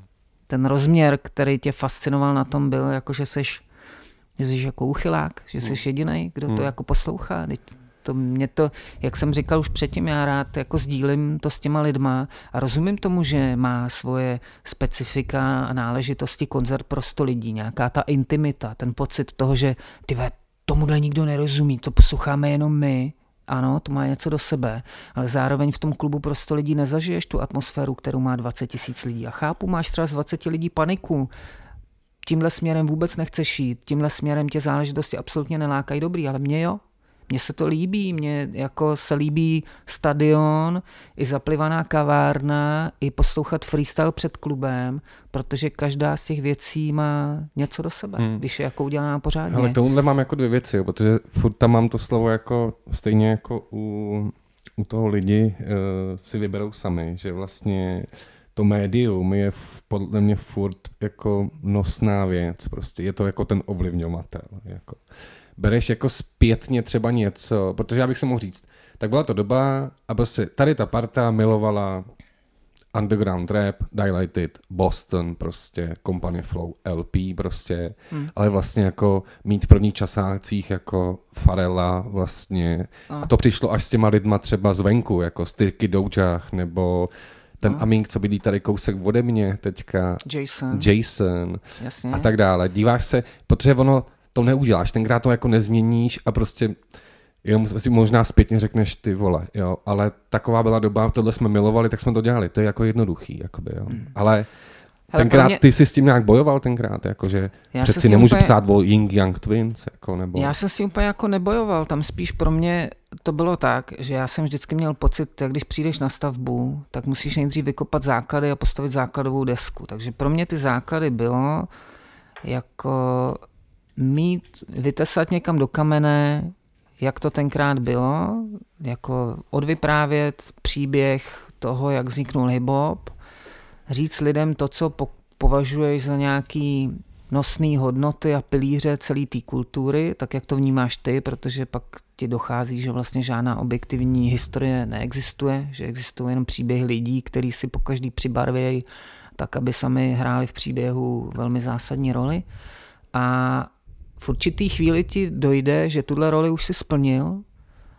ten rozměr, který tě fascinoval na tom byl, jako že seš, že jsi jako uchylák, že jsi hmm. jediný, kdo to hmm. jako poslouchá. Teď to mě to, jak jsem říkal už předtím, já rád jako sdílím to s těma lidma a rozumím tomu, že má svoje specifika a náležitosti koncert pro sto lidí, nějaká ta intimita, ten pocit toho, že ty tomuhle nikdo nerozumí, to posloucháme jenom my, ano, to má něco do sebe, ale zároveň v tom klubu prosto lidí nezažiješ tu atmosféru, kterou má 20 tisíc lidí. A chápu, máš třeba z 20 lidí paniku, tímhle směrem vůbec nechceš jít, tímhle směrem tě záležitosti absolutně nelákají dobrý, ale mě jo, mně se to líbí, mně jako se líbí stadion, i zaplivaná kavárna, i poslouchat freestyle před klubem, protože každá z těch věcí má něco do sebe, hmm. když je jako udělaná pořádně. Ale tohle mám jako dvě věci, jo, protože furt tam mám to slovo jako stejně jako u, u toho lidi uh, si vyberou sami, že vlastně to médium je podle mě furt jako nosná věc. Prostě je to jako ten ovlivňovatel. Jako bereš jako zpětně třeba něco, protože já bych si mohl říct, tak byla to doba aby se prostě tady ta parta milovala underground rap, Dilated, Boston prostě, Company Flow, LP prostě, mm. ale vlastně jako mít v prvních časácích jako Farela vlastně a. No. a to přišlo až s těma lidma třeba zvenku, jako Styrky Doučách nebo ten a. No. Amink, co bydlí tady kousek ode mě teďka. Jason. Jason. Jasně. A tak dále. Díváš se, protože ono to neuděláš, tenkrát to jako nezměníš a prostě jenom si možná zpětně řekneš ty vole, jo, ale taková byla doba, tohle jsme milovali, tak jsme to dělali, to je jako jednoduchý, jakoby, jo. Hmm. ale Hele, tenkrát mě... ty jsi s tím nějak bojoval tenkrát, jakože já přeci nemůžu úplně... psát o Ying Yang Twins, jako nebo... Já jsem si úplně jako nebojoval, tam spíš pro mě to bylo tak, že já jsem vždycky měl pocit, jak když přijdeš na stavbu, tak musíš nejdřív vykopat základy a postavit základovou desku, takže pro mě ty základy bylo jako mít, vytesat někam do kamene, jak to tenkrát bylo, jako odvyprávět příběh toho, jak vzniknul hip-hop, říct lidem to, co považuješ za nějaký nosný hodnoty a pilíře celé té kultury, tak jak to vnímáš ty, protože pak ti dochází, že vlastně žádná objektivní historie neexistuje, že existují jen příběhy lidí, který si po každý přibarvějí tak, aby sami hráli v příběhu velmi zásadní roli. A v určitý chvíli ti dojde, že tuhle roli už si splnil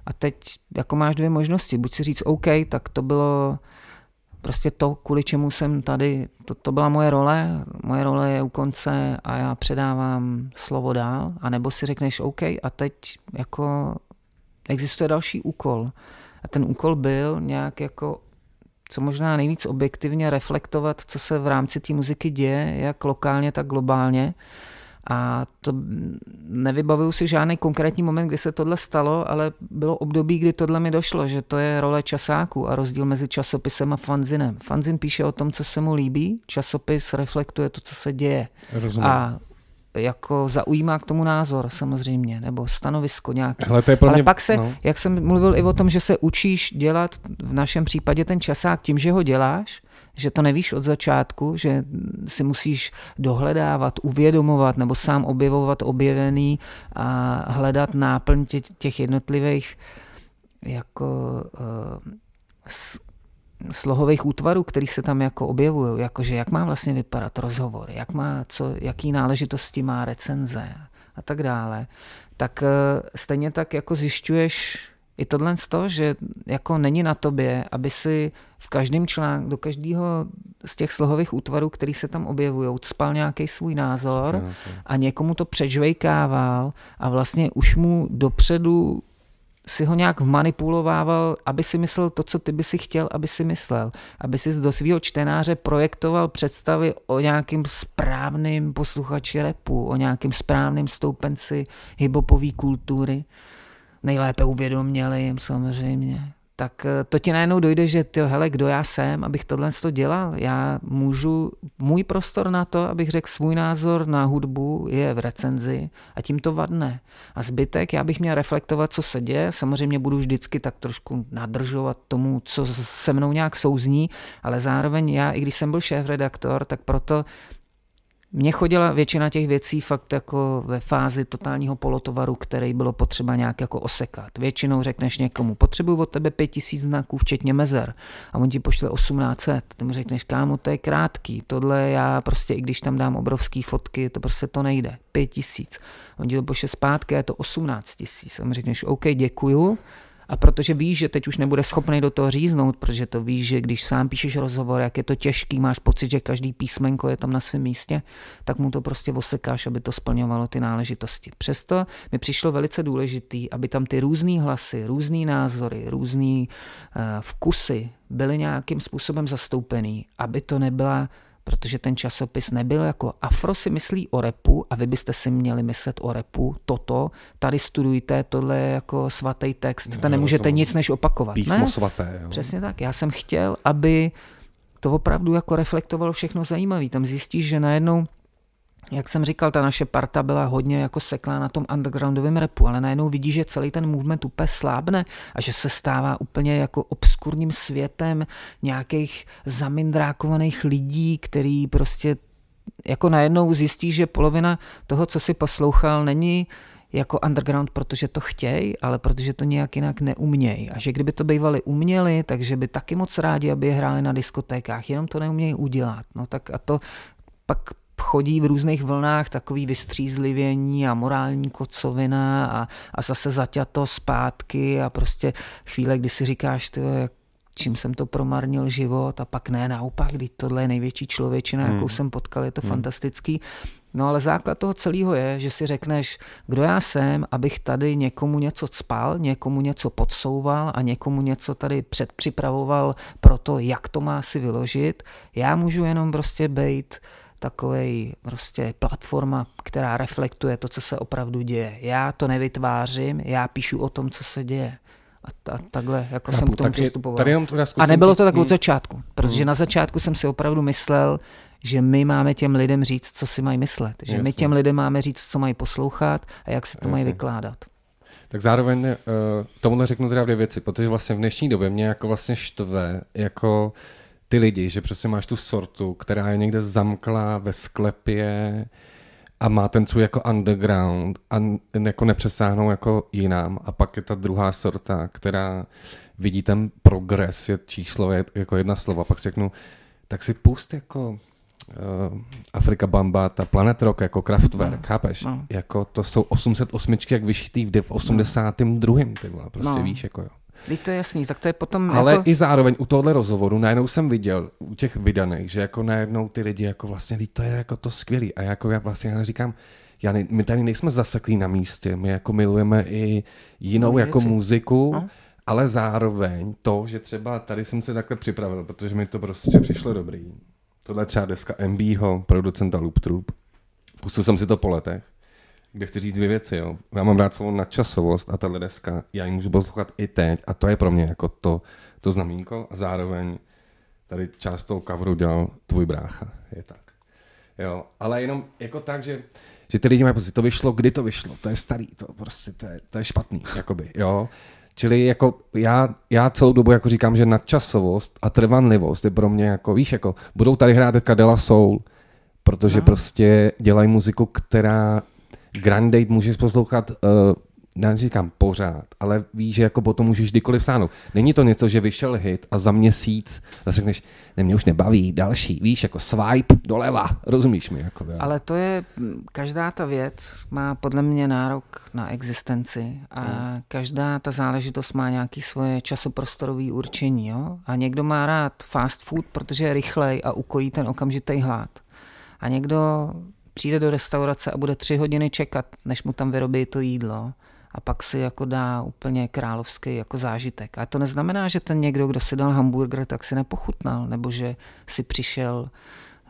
a teď jako máš dvě možnosti. Buď si říct OK, tak to bylo prostě to, kvůli čemu jsem tady, to, to byla moje role, moje role je u konce a já předávám slovo dál, anebo si řekneš OK a teď jako existuje další úkol. A ten úkol byl nějak jako co možná nejvíc objektivně reflektovat, co se v rámci té muziky děje, jak lokálně, tak globálně. A to nevybavuju si žádný konkrétní moment, kdy se tohle stalo, ale bylo období, kdy tohle mi došlo, že to je role časáku a rozdíl mezi časopisem a fanzinem. Fanzin píše o tom, co se mu líbí, časopis reflektuje to, co se děje. Rozumím. A jako zaujímá k tomu názor samozřejmě, nebo stanovisko nějaké. Ale, to je pro mě... Ale pak se, no. jak jsem mluvil i o tom, že se učíš dělat v našem případě ten časák tím, že ho děláš, že to nevíš od začátku, že si musíš dohledávat, uvědomovat nebo sám objevovat objevený a hledat náplň tě, těch jednotlivých jako uh, slohových útvarů, který se tam jako objevují, jakože jak má vlastně vypadat rozhovor, jak má, co, jaký náležitosti má recenze a tak dále, tak eh, stejně tak jako zjišťuješ i tohle z toho, že jako není na tobě, aby si v každém článku, do každého z těch slohových útvarů, který se tam objevují, spal nějaký svůj názor a někomu to přežvejkával a vlastně už mu dopředu si ho nějak manipulovával, aby si myslel to, co ty by si chtěl, aby si myslel. Aby si do svého čtenáře projektoval představy o nějakým správným posluchači repu, o nějakým správným stoupenci hibopové kultury nejlépe jim samozřejmě, tak eh, to ti najednou dojde, že ty, hele, kdo já jsem, abych tohle to dělal. Já můžu, můj prostor na to, abych řekl svůj názor na hudbu, je v recenzi a tím to vadne. A zbytek, já bych měl reflektovat, co se děje, samozřejmě budu vždycky tak trošku nadržovat tomu, co se mnou nějak souzní, ale zároveň já, i když jsem byl šéf-redaktor, tak proto mně chodila většina těch věcí fakt jako ve fázi totálního polotovaru, který bylo potřeba nějak jako osekat. Většinou řekneš někomu, potřebuju od tebe 5000 znaků, včetně mezer. A on ti pošle 1800. Ty mu řekneš, kámo, to je krátký. Tohle já prostě, i když tam dám obrovský fotky, to prostě to nejde. 5000. On ti to pošle zpátky, je to 18 tisíc. A mu řekneš, OK, děkuju, a protože víš, že teď už nebude schopný do toho říznout, protože to víš, že když sám píšeš rozhovor, jak je to těžký, máš pocit, že každý písmenko je tam na svém místě, tak mu to prostě osekáš, aby to splňovalo ty náležitosti. Přesto mi přišlo velice důležitý, aby tam ty různé hlasy, různé názory, různé uh, eh, vkusy byly nějakým způsobem zastoupený, aby to nebyla protože ten časopis nebyl jako afro si myslí o repu a vy byste si měli myslet o repu toto, tady studujte, tohle je jako svatý text, no, ten nemůžete samozřejmě. nic než opakovat. Písmo ne? svaté. Jo. Přesně tak, já jsem chtěl, aby to opravdu jako reflektovalo všechno zajímavé. Tam zjistíš, že najednou jak jsem říkal, ta naše parta byla hodně jako seklá na tom undergroundovém repu, ale najednou vidí, že celý ten movement úplně slábne a že se stává úplně jako obskurním světem nějakých zamindrákovaných lidí, který prostě jako najednou zjistí, že polovina toho, co si poslouchal, není jako underground, protože to chtějí, ale protože to nějak jinak neumějí. A že kdyby to bývali uměli, takže by taky moc rádi, aby je hráli na diskotékách, jenom to neumějí udělat. No tak a to pak chodí v různých vlnách takový vystřízlivění a morální kocovina a, a zase zaťato zpátky a prostě chvíle, kdy si říkáš, ty, čím jsem to promarnil život a pak ne, naopak, když tohle je největší člověčina, hmm. jakou jsem potkal, je to hmm. fantastický. No ale základ toho celého je, že si řekneš, kdo já jsem, abych tady někomu něco cpal, někomu něco podsouval a někomu něco tady předpřipravoval pro to, jak to má si vyložit. Já můžu jenom prostě být uh, takový prostě platforma, která reflektuje to, co se opravdu děje. Já to nevytvářím, já píšu o tom, co se děje. A, ta, takhle jako Chápu, jsem k tomu takže přistupoval. Tady jenom to a nebylo to tak od mm. začátku, protože mm. na začátku jsem si opravdu myslel, že my máme těm lidem říct, co si mají myslet. Že Jasně. my těm lidem máme říct, co mají poslouchat a jak se to Jasně. mají vykládat. Tak zároveň uh, tomuhle řeknu teda dvě věci, protože vlastně v dnešní době mě jako vlastně štve, jako uh, ty lidi, že prostě máš tu sortu, která je někde zamklá ve sklepě a má ten svůj jako underground a jako nepřesáhnou jako jinám. A pak je ta druhá sorta, která vidí ten progres, je číslo, je jako jedna slova. Pak si řeknu, tak si pust jako uh, Afrika ta Planet Rock, jako Kraftwerk, no, chápeš? No. Jako to jsou 808, jak vyšitý v 82. No. Ty vole, prostě no. víš, jako jo. Teď to je jasný, tak to je potom... Ale jako... i zároveň u tohle rozhovoru najednou jsem viděl u těch vydaných, že jako najednou ty lidi jako vlastně, to je jako to skvělý. A jako já vlastně já říkám, já ne, my tady nejsme zaseklí na místě, my jako milujeme i jinou no, jako věci. muziku, no. ale zároveň to, že třeba tady jsem se takhle připravil, protože mi to prostě přišlo dobrý. Tohle je třeba deska MBho, producenta Loop Troop. Pustil jsem si to po letech kde chci říct dvě věci. Jo. Já mám rád slovo nadčasovost a tahle deska, já ji můžu poslouchat i teď a to je pro mě jako to, to znamínko a zároveň tady část toho coveru dělal tvůj brácha, je tak. Jo, ale jenom jako tak, že, že ty lidi mají pocit, to vyšlo, kdy to vyšlo, to je starý, to prostě, to je, to je špatný, jakoby, jo. Čili jako já, já celou dobu jako říkám, že nadčasovost a trvanlivost je pro mě jako, víš, jako budou tady hrát teďka Dela Soul, protože no. prostě dělají muziku, která Grandate můžeš poslouchat uh, já říkám pořád, ale víš, že jako potom můžeš kdykoliv sáhnout. Není to něco, že vyšel hit a za měsíc zase řekneš, ne, mě už nebaví, další, víš, jako swipe doleva, rozumíš mi? Jako, jo. Ale to je, každá ta věc má podle mě nárok na existenci a hmm. každá ta záležitost má nějaký svoje časoprostorové určení, jo? A někdo má rád fast food, protože je rychlej a ukojí ten okamžitý hlad. A někdo přijde do restaurace a bude tři hodiny čekat, než mu tam vyrobí to jídlo a pak si jako dá úplně královský jako zážitek. A to neznamená, že ten někdo, kdo si dal hamburger, tak si nepochutnal, nebo že si přišel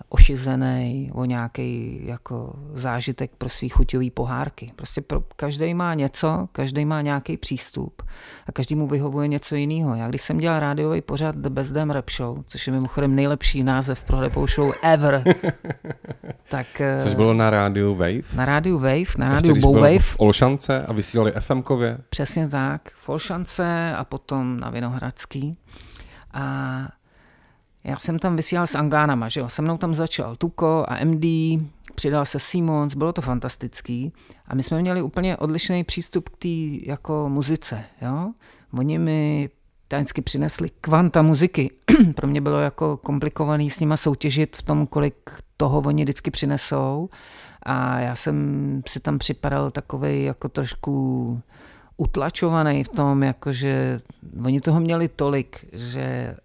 ošizený o nějaký jako zážitek pro svý chuťový pohárky. Prostě pro, každý má něco, každý má nějaký přístup a každý mu vyhovuje něco jiného. Já když jsem dělal rádiový pořad The Best Damn Rap Show, což je mimochodem nejlepší název pro rapou show ever, tak... Eh, což bylo na rádiu Wave? Na rádiu Wave, na rádiu Bow Wave. V Olšance a vysílali FMkově? Přesně tak, v Olšance a potom na Vinohradský. A já jsem tam vysílal s Anglánama, že jo? Se mnou tam začal Tuko a MD, přidal se Simons, bylo to fantastický. A my jsme měli úplně odlišný přístup k té jako muzice, jo? Oni mi tajensky přinesli kvanta muziky. Pro mě bylo jako komplikovaný s nima soutěžit v tom, kolik toho oni vždycky přinesou. A já jsem si tam připadal takový jako trošku utlačovaný v tom, jakože oni toho měli tolik, že eh,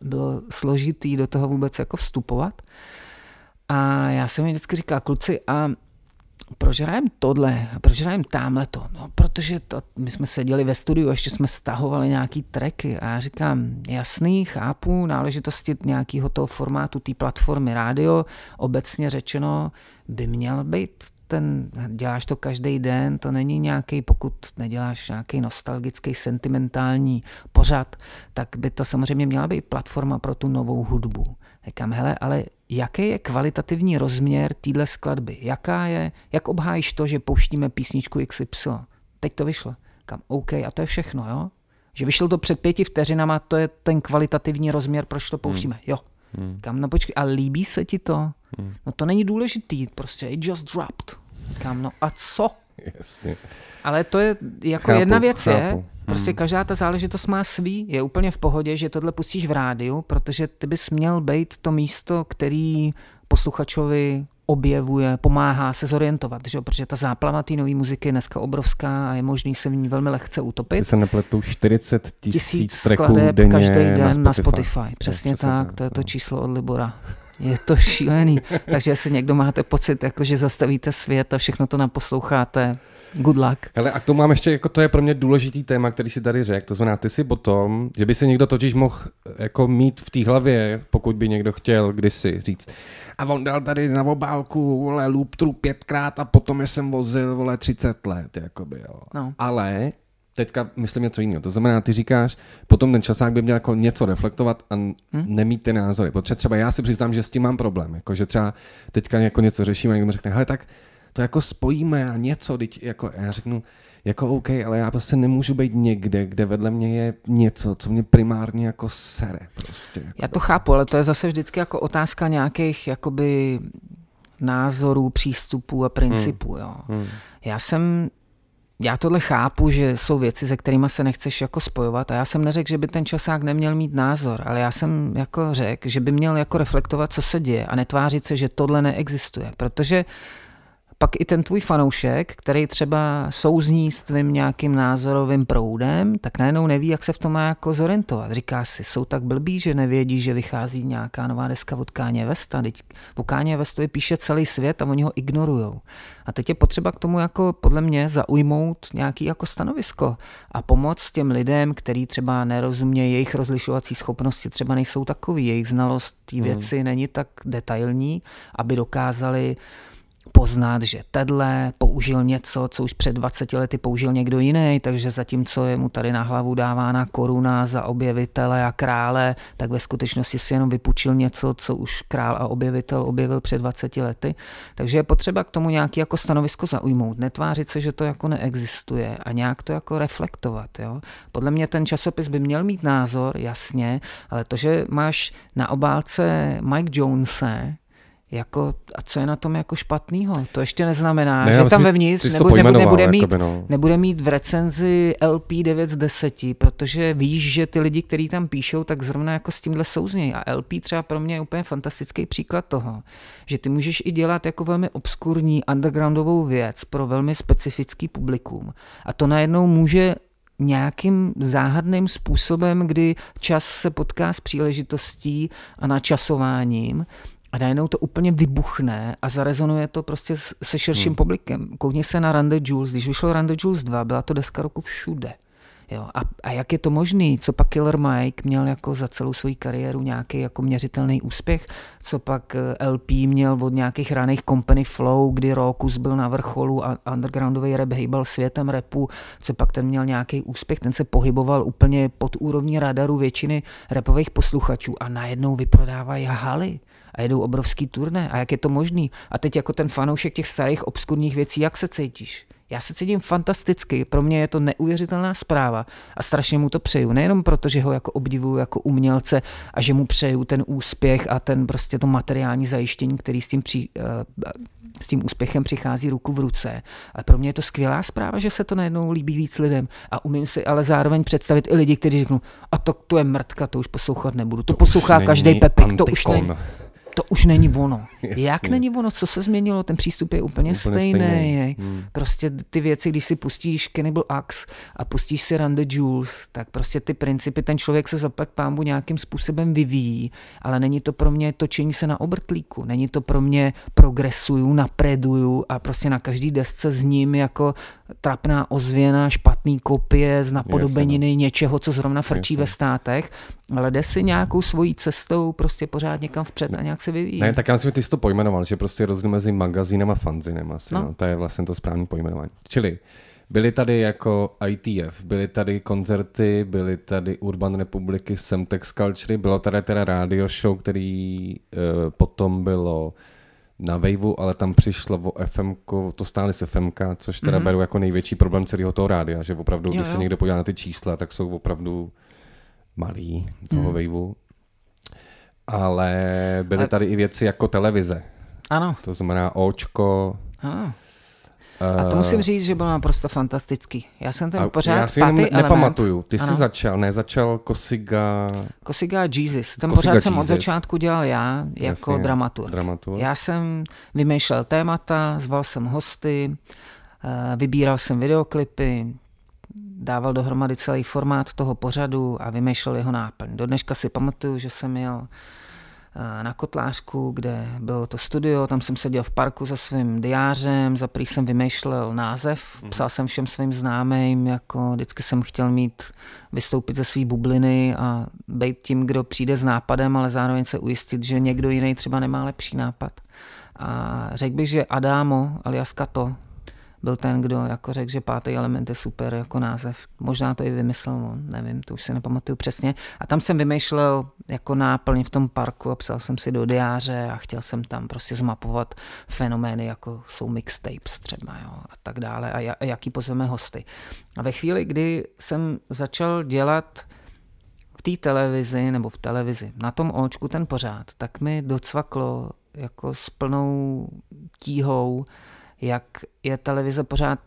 bylo složitý do toho vůbec jako vstupovat. A já jsem mi vždycky říkal, kluci, a proč hrajem tohle, a proč hrajem to. No, protože to, my jsme seděli ve studiu, ještě jsme stahovali nějaký tracky a já říkám, jasný, chápu náležitosti nějakého toho formátu, té platformy rádio, obecně řečeno, by měl být ten, děláš to každý den, to není nějaký, pokud neděláš nějaký nostalgický, sentimentální pořad, tak by to samozřejmě měla být platforma pro tu novou hudbu. Říkám, hele, ale jaký je kvalitativní rozměr téhle skladby? Jaká je, jak obhájíš to, že pouštíme písničku XY? Teď to vyšlo. Kam OK, a to je všechno, jo? Že vyšlo to před pěti vteřinama, to je ten kvalitativní rozměr, proč to pouštíme. Hmm. Jo. Hmm. Kam, no počkej, a líbí se ti to? Hmm. No to není důležitý, prostě it just dropped říkám, no a co? Jasně. Ale to je jako chápu, jedna věc chápu. je, prostě hmm. každá ta záležitost má svý, je úplně v pohodě, že tohle pustíš v rádiu, protože ty bys měl být to místo, který posluchačovi objevuje, pomáhá se zorientovat, že? protože ta záplava té nové muziky je dneska obrovská a je možný se v ní velmi lehce utopit. Když se nepletu 40 tisíc tisíc skladeb denně každý den na Spotify. Na Spotify. Přesně, přesně tak, tak, to je to no. číslo od Libora. Je to šílený. Takže jestli někdo máte pocit, jako že zastavíte svět a všechno to naposloucháte, good luck. Ale a k tomu mám ještě, jako to je pro mě důležitý téma, který si tady řekl. To znamená, ty si potom, že by se někdo totiž mohl jako mít v té hlavě, pokud by někdo chtěl kdysi říct. A on dal tady na obálku, vole, loop pětkrát a potom je jsem vozil, vole, 30 let, jakoby, jo. No. Ale teďka myslím něco jiného. To znamená, ty říkáš, potom ten časák by měl jako něco reflektovat a hm? nemít ty názory. Protože třeba já si přiznám, že s tím mám problém. Jako, že třeba teďka jako něco řešíme a někdo mi řekne, hele, tak to jako spojíme a něco, teď jako já řeknu, jako OK, ale já prostě nemůžu být někde, kde vedle mě je něco, co mě primárně jako sere. Prostě. Jako já to chápu, ale to je zase vždycky jako otázka nějakých jakoby názorů, přístupů a principů. Hmm. Jo. Hmm. Já jsem já tohle chápu, že jsou věci, se kterými se nechceš jako spojovat a já jsem neřekl, že by ten časák neměl mít názor, ale já jsem jako řekl, že by měl jako reflektovat, co se děje a netvářit se, že tohle neexistuje, protože pak i ten tvůj fanoušek, který třeba souzní s tvým nějakým názorovým proudem, tak najednou neví, jak se v tom má jako zorientovat. Říká si, jsou tak blbí, že nevědí, že vychází nějaká nová deska od Káně Vesta. Teď o Káně Vestovi píše celý svět a oni ho ignorují. A teď je potřeba k tomu jako podle mě zaujmout nějaký jako stanovisko a pomoct těm lidem, který třeba nerozumějí jejich rozlišovací schopnosti, třeba nejsou takový, jejich znalost té hmm. věci hmm. není tak detailní, aby dokázali poznat, že tedle použil něco, co už před 20 lety použil někdo jiný, takže zatímco je mu tady na hlavu dávána koruna za objevitele a krále, tak ve skutečnosti si jenom vypučil něco, co už král a objevitel objevil před 20 lety. Takže je potřeba k tomu nějaký jako stanovisko zaujmout, netvářit se, že to jako neexistuje a nějak to jako reflektovat. Jo? Podle mě ten časopis by měl mít názor, jasně, ale to, že máš na obálce Mike Jonese, jako, a co je na tom jako špatného? To ještě neznamená, ne, že tam vevnitř nebude, nebude, nebude, mít, jakoby, no. nebude mít v recenzi LP 9 z 10, protože víš, že ty lidi, kteří tam píšou, tak zrovna jako s tímhle souznějí. A LP třeba pro mě je úplně fantastický příklad toho, že ty můžeš i dělat jako velmi obskurní undergroundovou věc pro velmi specifický publikum. A to najednou může nějakým záhadným způsobem, kdy čas se potká s příležitostí a načasováním a najednou to úplně vybuchne a zarezonuje to prostě se širším hmm. publikem. Koukni se na Rande Jules. Když vyšlo Rande Jules 2, byla to deska roku všude. Jo. A, a jak je to možný? Co pak Killer Mike měl jako za celou svou kariéru nějaký jako měřitelný úspěch? Co pak eh, LP měl od nějakých raných Company Flow, kdy Rokus byl na vrcholu a undergroundový rap hejbal světem repu? Co pak ten měl nějaký úspěch? Ten se pohyboval úplně pod úrovní radaru většiny repových posluchačů a najednou vyprodávají haly a jedou obrovský turné. A jak je to možný? A teď jako ten fanoušek těch starých obskurních věcí, jak se cítíš? Já se cítím fantasticky, pro mě je to neuvěřitelná zpráva a strašně mu to přeju. Nejenom proto, že ho jako obdivuju jako umělce a že mu přeju ten úspěch a ten prostě to materiální zajištění, který s tím, při, eh, s tím úspěchem přichází ruku v ruce. A pro mě je to skvělá zpráva, že se to najednou líbí víc lidem. A umím si ale zároveň představit i lidi, kteří řeknou, a to, to je mrtka, to už poslouchat nebudu. To, to poslouchá každý Pepik, to už není to už není ono. Jasně. Jak není ono? Co se změnilo? Ten přístup je úplně, úplně stejný. stejný. Hmm. Prostě ty věci, když si pustíš Cannibal Axe a pustíš si Run the Jewels, tak prostě ty principy, ten člověk se zaplať pámbu nějakým způsobem vyvíjí, ale není to pro mě točení se na obrtlíku, není to pro mě progresuju, napreduju a prostě na každý desce s ním jako trapná ozvěna, špatný kopie z no. napodobeniny Jasně. něčeho, co zrovna frčí Jasně. ve státech, ale jde si nějakou svojí cestou prostě pořád někam vpřed a nějak nějak se vyvíjí. Ne, tak já myslím, že ty jsi to pojmenoval, že prostě je rozdíl mezi magazínem a fanzinem asi. No. No, to je vlastně to správné pojmenování. Čili byly tady jako ITF, byly tady koncerty, byly tady Urban Republiky, Semtex Culture, bylo tady teda radio show, který uh, potom bylo na Waveu, ale tam přišlo o FM, to stále se FMK, což teda mm-hmm. beru jako největší problém celého toho rádia, že opravdu, jo, když jo. se někdo podívá na ty čísla, tak jsou opravdu malý toho mm. waveu ale byly tady i věci jako televize. Ano. To znamená Očko. Ano. A eh, to musím říct, že bylo naprosto fantastický. Já jsem ten pořád já si pátý nepamatuju. Element. Ty jsi ano. začal, ne? Začal Kosiga... Kosiga Jesus. Ten pořád Jesus. jsem od začátku dělal já jako Jasně, dramaturg. dramaturg. Já jsem vymýšlel témata, zval jsem hosty, eh, vybíral jsem videoklipy, dával dohromady celý formát toho pořadu a vymýšlel jeho náplň. Do dneška si pamatuju, že jsem měl Eh, na Kotlářku, kde bylo to studio, tam jsem seděl v parku se svým diářem, za prý jsem vymýšlel název, mhm. psal jsem všem svým známým, jako vždycky jsem chtěl mít, vystoupit ze své bubliny a být tím, kdo přijde s nápadem, ale zároveň se ujistit, že někdo jiný třeba nemá lepší nápad. A řekl bych, že Adamo alias Kato, byl ten, kdo jako řekl, že pátý element je super jako název. Možná to i vymyslel, no, nevím, to už si nepamatuju přesně. A tam jsem vymýšlel jako náplň v tom parku a psal jsem si do diáře a chtěl jsem tam prostě zmapovat fenomény, jako jsou mixtapes třeba jo, a tak dále a, a jaký pozveme hosty. A ve chvíli, kdy jsem začal dělat v té televizi nebo v televizi, na tom očku ten pořád, tak mi docvaklo jako s plnou tíhou, jak je televize pořád,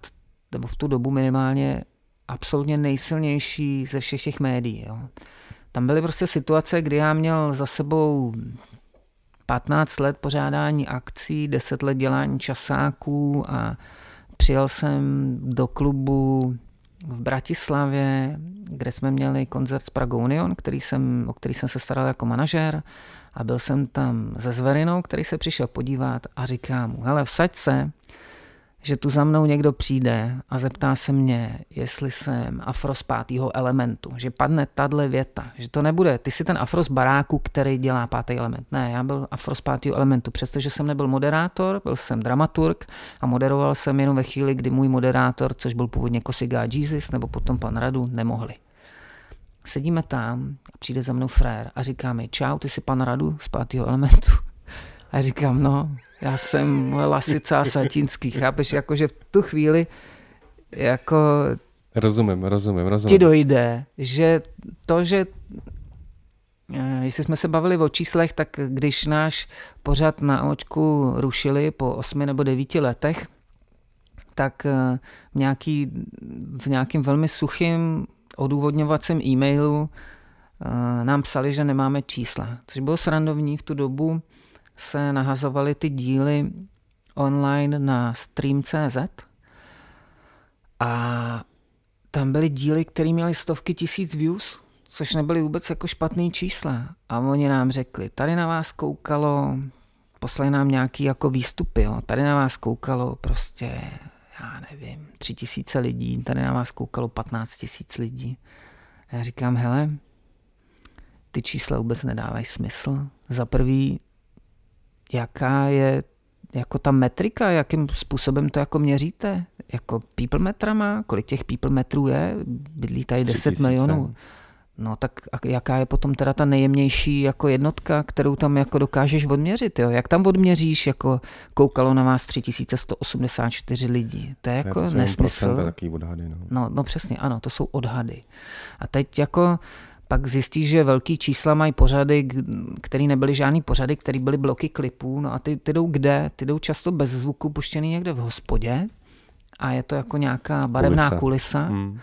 nebo v tu dobu minimálně, absolutně nejsilnější ze všech těch médií. Jo. Tam byly prostě situace, kdy já měl za sebou 15 let pořádání akcí, 10 let dělání časáků a přijel jsem do klubu v Bratislavě, kde jsme měli koncert s Prague Union, který jsem, o který jsem se staral jako manažer a byl jsem tam se Zverinou, který se přišel podívat a říká mu, hele, vsaď se, že tu za mnou někdo přijde a zeptá se mě, jestli jsem afro z pátého elementu, že padne tahle věta, že to nebude, ty jsi ten afro z baráku, který dělá pátý element. Ne, já byl afro z pátého elementu, přestože jsem nebyl moderátor, byl jsem dramaturg a moderoval jsem jenom ve chvíli, kdy můj moderátor, což byl původně Kosiga Jesus nebo potom pan Radu, nemohli. Sedíme tam a přijde za mnou frér a říká mi, čau, ty jsi pan Radu z pátého elementu. A říkám, no, já jsem Lasica a Satínský, chápeš? Jakože v tu chvíli jako... Rozumím, rozumím, rozumím. Ti dojde, že to, že eh, Jestli jsme se bavili o číslech, tak když náš pořad na očku rušili po osmi nebo devíti letech, tak eh, v, nějaký, v nějakým velmi suchým odůvodňovacím e-mailu eh, nám psali, že nemáme čísla, což bylo srandovní v tu dobu se nahazovaly ty díly online na stream.cz a tam byly díly, které měly stovky tisíc views, což nebyly vůbec jako špatný čísla. A oni nám řekli, tady na vás koukalo, poslali nám nějaký jako výstupy, jo. tady na vás koukalo prostě, já nevím, tři tisíce lidí, tady na vás koukalo 15 tisíc lidí. A já říkám, hele, ty čísla vůbec nedávají smysl. Za prvý jaká je jako ta metrika, jakým způsobem to jako měříte? Jako people metrama? Kolik těch people metrů je? Bydlí tady 10 milionů. No tak jaká je potom teda ta nejjemnější jako jednotka, kterou tam jako dokážeš odměřit, jo? Jak tam odměříš, jako koukalo na vás 3184 lidí. To je jako ne, to nesmysl. odhady, no. no. No přesně, ano, to jsou odhady. A teď jako pak zjistí, že velký čísla mají pořady, které nebyly žádný pořady, které byly bloky klipů, no a ty, ty jdou kde? Ty jdou často bez zvuku, puštěný někde v hospodě a je to jako nějaká barevná kulisa. kulisa. Hmm.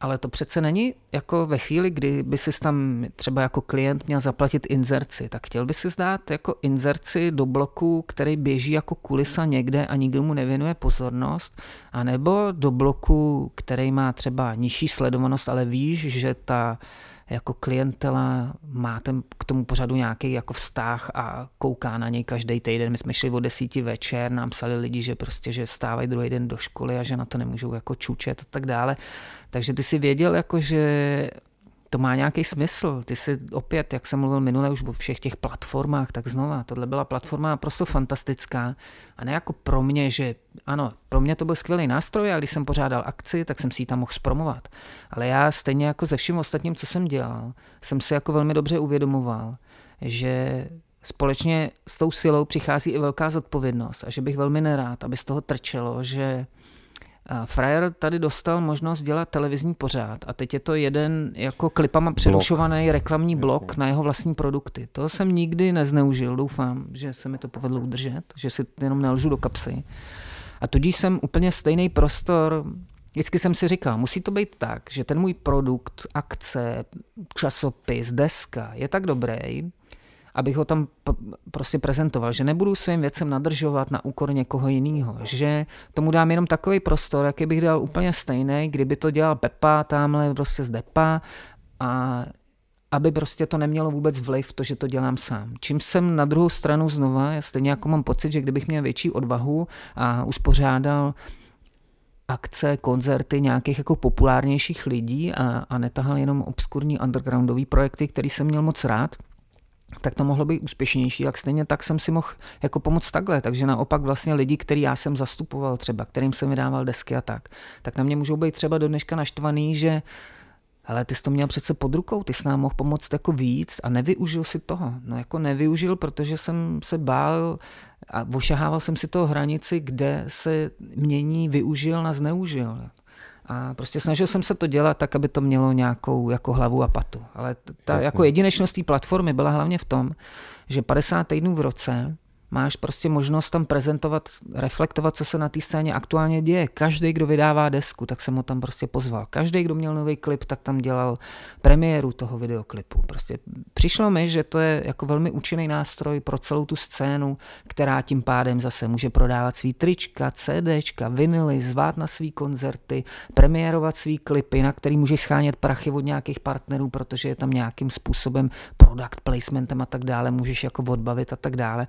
Ale to přece není jako ve chvíli, kdy by si tam třeba jako klient měl zaplatit inzerci, tak chtěl by si zdát jako inzerci do bloku, který běží jako kulisa někde a nikdo mu nevěnuje pozornost, anebo do bloku, který má třeba nižší sledovanost, ale víš, že ta jako klientela má ten, k tomu pořadu nějaký jako vztah a kouká na něj každý týden. My jsme šli o desíti večer, nám psali lidi, že prostě, že stávají druhý den do školy a že na to nemůžou jako čučet a tak dále. Takže ty si věděl, jako, že to má nějaký smysl. Ty si opět, jak jsem mluvil minule už o všech těch platformách, tak znova, tohle byla platforma prostě fantastická a ne jako pro mě, že ano, pro mě to byl skvělý nástroj a když jsem pořádal akci, tak jsem si ji tam mohl zpromovat. Ale já stejně jako ze vším ostatním, co jsem dělal, jsem si jako velmi dobře uvědomoval, že společně s tou silou přichází i velká zodpovědnost a že bych velmi nerád, aby z toho trčelo, že Frajer tady dostal možnost dělat televizní pořád a teď je to jeden jako klipama přerušovaný blok. reklamní blok Jasně. na jeho vlastní produkty. To jsem nikdy nezneužil, doufám, že se mi to povedlo udržet, že si jenom nelžu do kapsy. A tudíž jsem úplně stejný prostor, vždycky jsem si říkal, musí to být tak, že ten můj produkt, akce, časopis, deska je tak dobrý, abych ho tam prostě prezentoval, že nebudu svým věcem nadržovat na úkor někoho jiného, že tomu dám jenom takový prostor, jaký bych dal úplně stejný, kdyby to dělal Pepa tamhle prostě z Depa a aby prostě to nemělo vůbec vliv to, že to dělám sám. Čím jsem na druhou stranu znova, já stejně jako mám pocit, že kdybych měl větší odvahu a uspořádal akce, koncerty nějakých jako populárnějších lidí a, a netahal jenom obskurní undergroundové projekty, který jsem měl moc rád, tak to mohlo být úspěšnější. Jak stejně tak jsem si mohl jako pomoct takhle. Takže naopak vlastně lidi, který já jsem zastupoval třeba, kterým jsem vydával desky a tak, tak na mě můžou být třeba do dneška naštvaný, že ale ty jsi to měl přece pod rukou, ty jsi nám mohl pomoct jako víc a nevyužil si toho. No jako nevyužil, protože jsem se bál a ošahával jsem si to hranici, kde se mění využil na zneužil. A prostě snažil jsem se to dělat tak, aby to mělo nějakou jako hlavu a patu. Ale ta Jasně. jako jedinečnost té platformy byla hlavně v tom, že 50 týdnů v roce máš prostě možnost tam prezentovat, reflektovat, co se na té scéně aktuálně děje. Každý, kdo vydává desku, tak jsem ho tam prostě pozval. Každý, kdo měl nový klip, tak tam dělal premiéru toho videoklipu. Prostě přišlo mi, že to je jako velmi účinný nástroj pro celou tu scénu, která tím pádem zase může prodávat svý trička, CDčka, vinily, zvát na svý koncerty, premiérovat svý klipy, na který může schánět prachy od nějakých partnerů, protože je tam nějakým způsobem product placementem a tak dále, můžeš jako odbavit a tak dále.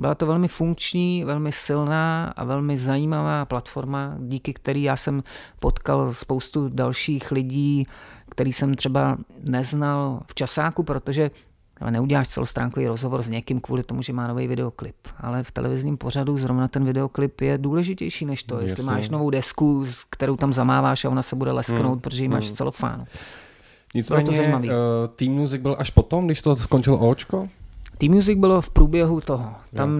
Byla to velmi funkční, velmi silná a velmi zajímavá platforma, díky které já jsem potkal spoustu dalších lidí, který jsem třeba neznal v časáku, protože neuděláš celostránkový rozhovor s někým kvůli tomu, že má nový videoklip. Ale v televizním pořadu zrovna ten videoklip je důležitější než to, Jasně. jestli máš novou desku, kterou tam zamáváš a ona se bude lesknout, hmm. protože ji máš hmm. celofánu. Nicméně, to zajímavý. Uh, Team Music byl až potom, když to skončilo Očko? Team music bylo v průběhu toho. Tam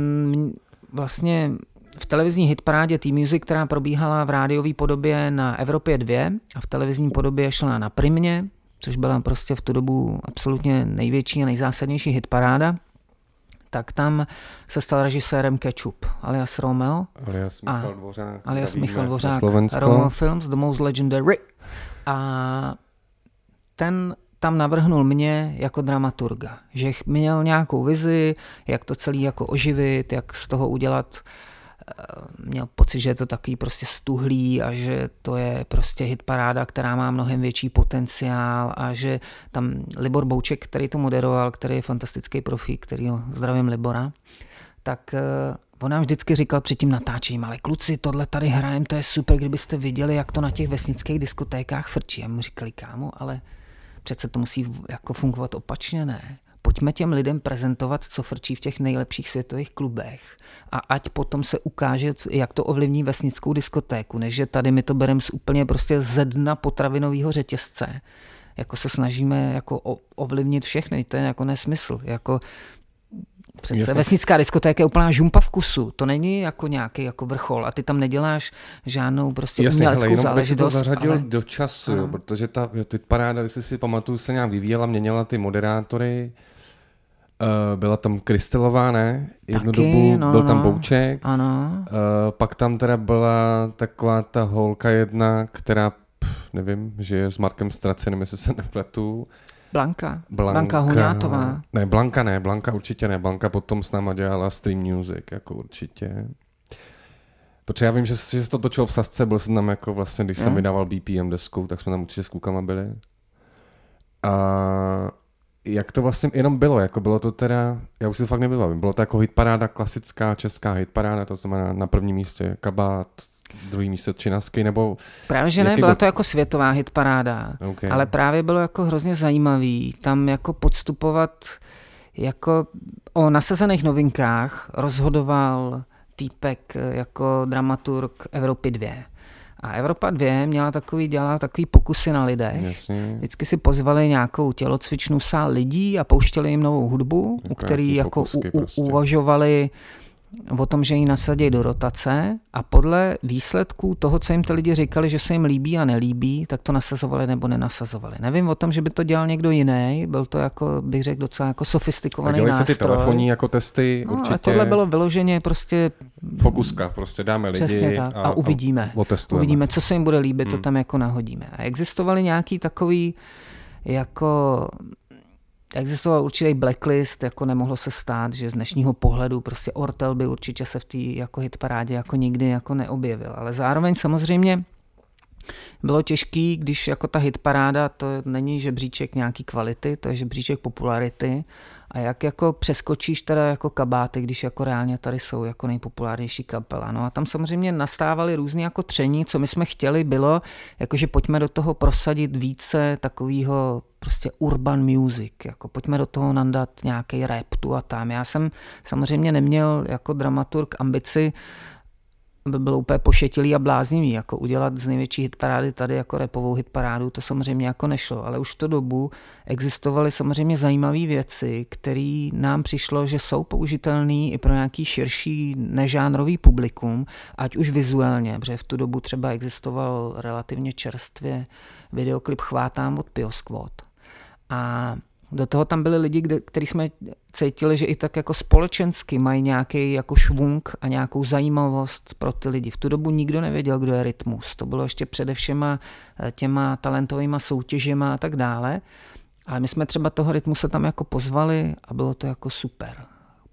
vlastně v televizní hitparádě Team music která probíhala v rádiové podobě na Evropě 2 a v televizní podobě šla na Primě, což byla prostě v tu dobu absolutně největší a nejzásadnější hitparáda, tak tam se stal režisérem Ketchup, alias Romeo. Alias Michal Dvořák. Alias Michal Dvořák, Romeo Films, The Most Legendary. A ten tam navrhnul mě jako dramaturga, že měl nějakou vizi, jak to celé jako oživit, jak z toho udělat eh, měl pocit, že je to takový prostě stuhlý a že to je prostě hitparáda, která má mnohem větší potenciál a že tam Libor Bouček, který to moderoval, který je fantastický profík, který ho zdravím Libora, tak eh, on nám vždycky říkal před tím natáčením, ale kluci, tohle tady hrajem, to je super, kdybyste viděli, jak to na těch vesnických diskotékách frčí. Já mu říkali, kámo, ale Přece to musí jako fungovat opačně, ne? Pojďme těm lidem prezentovat, co frčí v těch nejlepších světových klubech a ať potom se ukáže, jak to ovlivní vesnickou diskotéku, než že tady my to bereme z úplně prostě ze dna potravinového řetězce jako se snažíme jako ovlivnit všechny, to je jako nesmysl. Jako Přece Jasně. vesnická diskotéka je úplná žumpa v kusu. To není jako nějaký jako vrchol a ty tam neděláš žádnou prostě Jasně, uměleckou hele, jenom záležitost. to zařadil ale... do času, jo, protože ta ty paráda, jestli si pamatuju, se nějak vyvíjela, měnila ty moderátory. Uh, byla tam Krystelová, ne? Jednu Taky, dobu no, byl tam no. Bouček. Ano. Uh, pak tam teda byla taková ta holka jedna, která pff, nevím, že je s Markem ztraceným, jestli se nepletu. Blanka. Blanka, Blanka Hunátová. Ne, Blanka ne, Blanka určitě ne. Blanka potom s náma dělala stream music, jako určitě. Protože já vím, že, že se to točilo v Sasce, byl jsem tam jako vlastně, když jsem mm. vydával BPM desku, tak jsme tam určitě s klukama byli. A jak to vlastně jenom bylo, jako bylo to teda, já už si to fakt nevybavím, bylo to jako hitparáda, klasická česká hitparáda, to znamená na prvním místě Kabát, druhý místo Činasky, nebo... Právě, že ne, byla to jako světová hitparáda, okay. ale právě bylo jako hrozně zajímavý tam jako podstupovat jako o nasazených novinkách rozhodoval týpek eh, jako dramaturg Evropy 2. A Evropa 2 měla takový, dělala takový pokusy na lidech. Jasně. Vždycky si pozvali nějakou tělocvičnou sál lidí a pouštěli jim novou hudbu, Taková u který jako u, prostě. uvažovali o tom, že ji nasadí do rotace a podle výsledků toho, co jim ty lidi říkali, že se jim líbí a nelíbí, tak to nasazovali nebo nenasazovali. Nevím o tom, že by to dělal někdo jiný, byl to jako, bych řekl, docela jako sofistikovaný tak nástroj. se ty telefonní jako testy no, určitě. Ale tohle bylo vyloženě prostě... Fokuska, prostě dáme lidi Přesně tak. A, a uvidíme. A uvidíme, co se jim bude líbit, hmm. to tam jako nahodíme. A existovaly nějaký takový jako existoval určitý blacklist, jako nemohlo se stát, že z dnešního pohledu prostě Ortel by určitě se v té jako hitparádě jako nikdy jako neobjevil. Ale zároveň samozřejmě bylo těžký, když jako ta hitparáda, to není žebříček nějaký kvality, to je žebříček popularity a jak jako přeskočíš teda jako kabáty, když jako reálně tady jsou jako nejpopulárnější kapela. No a tam samozřejmě nastávaly různé jako tření, co my jsme chtěli bylo, jakože pojďme do toho prosadit více takového prostě urban music, jako pojďme do toho nandat nějaký rap tu a tam. Já jsem samozřejmě neměl jako dramaturg ambici by bylo úplně pošetilý a bláznivý, jako udělat z největší hitparády tady jako repovou hitparádu, to samozřejmě jako nešlo, ale už v tu dobu existovaly samozřejmě zajímavé věci, které nám přišlo, že jsou použitelné i pro nějaký širší nežánrový publikum, ať už vizuálně, protože v tu dobu třeba existoval relativně čerstvě videoklip Chvátám od Piosquot. A do toho tam byli lidi, kteří jsme cítili, že i tak jako společensky mají nějaký jako švunk a nějakou zajímavost pro ty lidi. V tu dobu nikdo nevěděl, kdo je rytmus. To bylo ještě především eh, těma talentovými soutěžema a tak dále. Ale my jsme třeba toho rytmu se tam jako pozvali a bylo to jako super.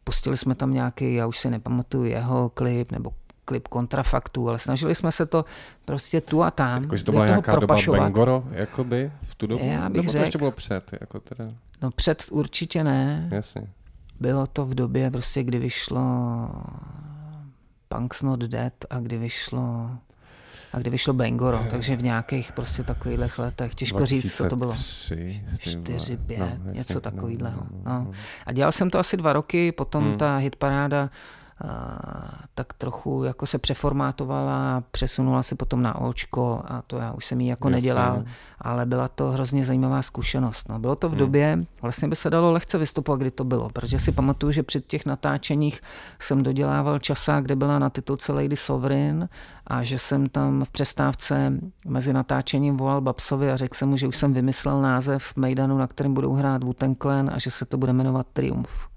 Pustili jsme tam nějaký, já už si nepamatuju jeho klip nebo klip kontrafaktů, ale snažili jsme se to prostě tu a tam. Jakože to byla nějaká doba Bangoro, jakoby, v tu dobu? Já bych nebo to řek, ještě bylo před? Jako teda... No před určitě ne. Jasně. Bylo to v době, prostě, kdy vyšlo Punk's Not Dead a kdy vyšlo a kdy vyšlo Bangoro, takže v nějakých prostě takových letech, těžko 23, říct, co to bylo. 4, 5, no, něco no, no, no, takového. No, no, no. A dělal jsem to asi dva roky, potom hmm. ta hitparáda tak trochu jako se přeformátovala, přesunula se potom na očko a to já už jsem jí jako Jasně. nedělal, ale byla to hrozně zajímavá zkušenost. No, bylo to v hmm. době, vlastně by se dalo lehce vystupovat, kdy to bylo, protože si pamatuju, že před těch natáčeních jsem dodělával časa, kde byla na titulce Lady Sovereign a že jsem tam v přestávce mezi natáčením volal Babsovi a řekl jsem mu, že už jsem vymyslel název Mejdanu, na kterém budou hrát Wooten Clan a že se to bude jmenovat Triumf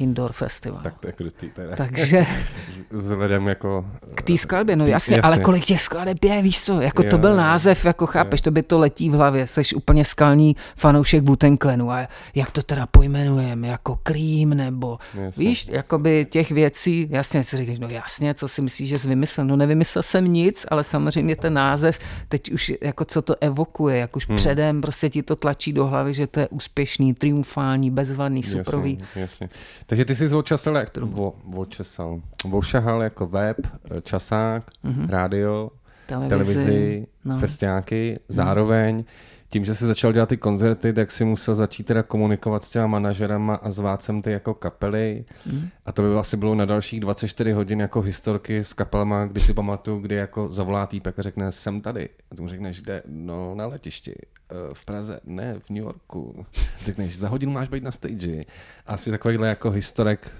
indoor festival. Tak to je krutý. Teda. Takže... Vzhledem jako... K té skladbě, no jasně, jasně, ale kolik těch skladeb je, víš co, jako jo, to byl název, jako chápeš, jo. to by to letí v hlavě, seš úplně skalní fanoušek Butenklenu a jak to teda pojmenujeme, jako Cream nebo, no jasně, víš, jasně. jakoby těch věcí, jasně, si říkáš, no jasně, co si myslíš, že jsi vymyslel, no nevymyslel jsem nic, ale samozřejmě ten název, teď už jako co to evokuje, jak už hmm. předem prostě ti to tlačí do hlavy, že to je úspěšný, triumfální, bezvadný, suprový. Jasně, jasně. Takže ty jsi očesal, jak, vo, očesal, vošahal jako web, eh, časák, mm-hmm. rádio, televizi, televizi no. festiáky, mhm. zároveň mm tím, že si začal dělat ty koncerty, tak si musel začít teda komunikovat s těma manažerama a zvát sem ty jako kapely. Mm. A to by asi bylo na dalších 24 hodin jako historky s kapelama, kdy si pamatuju, kdy jako zavolá týpek a řekne, jsem tady. A ty mu řekneš, kde? No na letišti. Eh, v Praze? Ne, v New Yorku. A řekneš, za hodinu máš být na stage. Asi takovýhle jako historek.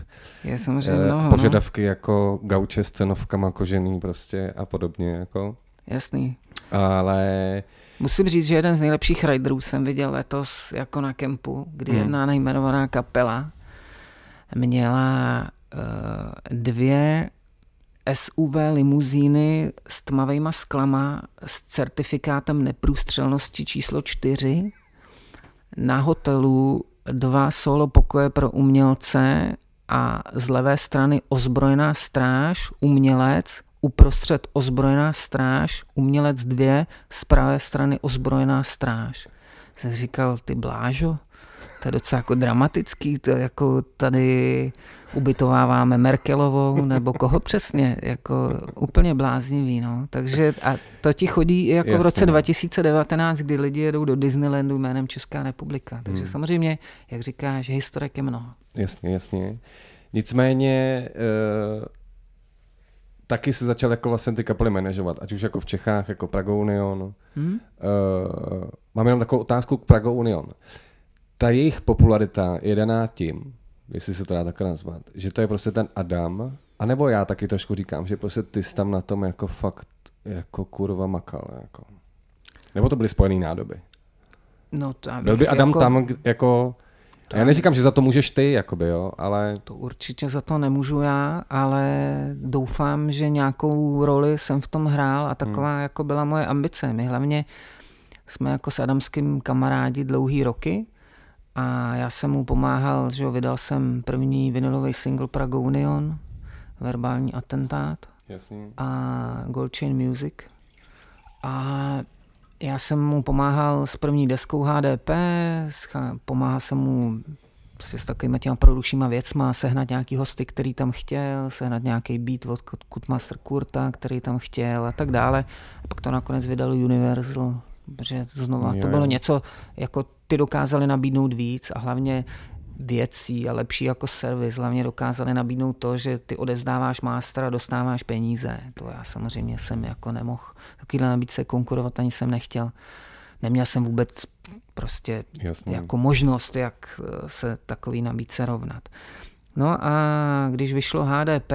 Je samozřejmě eh, mnoho. No. Požadavky no. jako gauče s cenovkama kožený prostě a podobně jako. Jasný. Ale Musím říct, že jeden z nejlepších riderů jsem viděl letos jako na kempu, kdy hmm. jedna nejmenovaná kapela měla uh, dvě SUV limuzíny s tmavejma sklama s certifikátem neprůstřelnosti číslo 4 na hotelu dva solo pokoje pro umělce a z levé strany ozbrojená stráž, umělec, uprostřed ozbrojená stráž, umělec dvě, z pravé strany ozbrojená stráž. Jsem říkal, ty blážo, to je docela jako dramatický, to jako tady ubytováváme Merkelovou, nebo koho přesně, jako úplně bláznivý, no. Takže a to ti chodí jako Jasně, v roce 2019, no. kdy lidi jedou do Disneylandu jménem Česká republika. Hmm. Takže hmm. samozřejmě, jak říkáš, historik je mnoho. Jasně, jasně. Nicméně eh, taky se začal jako vlastně ty kapely manažovat, ať už jako v Čechách, jako Prago Union. Hmm? Uh, mám jenom takovou otázku k Prago Union. Ta jejich popularita je daná tím, jestli se to dá tak nazvat, že to je prostě ten Adam, anebo já taky trošku říkám, že prostě ty jsi tam na tom jako fakt jako kurva makal. Jako. Nebo to byly spojené nádoby? No to Byl by Adam jako... tam jako to já neříkám, že za to můžeš ty, jakoby, jo, ale... To určitě za to nemůžu já, ale doufám, že nějakou roli jsem v tom hrál a taková hmm. jako byla moje ambice. My hlavně jsme jako s Adamským kamarádi dlouhý roky a já jsem mu pomáhal, že jo, vydal jsem první vinylový single Prague Union, verbální atentát Jasný. a Gold Chain Music. A já jsem mu pomáhal s první deskou HDP, pomáhal jsem mu s takovými těma produčníma věcma, sehnat nějaký hosty, který tam chtěl, sehnat nějaký beat od Kutmaster Kurta, který tam chtěl a tak dále. A pak to nakonec vydal Universal, protože znova to bylo něco, jako ty dokázali nabídnout víc a hlavně věcí a lepší jako servis. Hlavně dokázali nabídnout to, že ty odevzdáváš mástra a dostáváš peníze. To já samozřejmě jsem jako nemohl takovýhle nabídce konkurovat ani jsem nechtěl. Neměl jsem vůbec prostě Jasně. jako možnost, jak eh, se takový nabídce rovnat. No a když vyšlo HDP,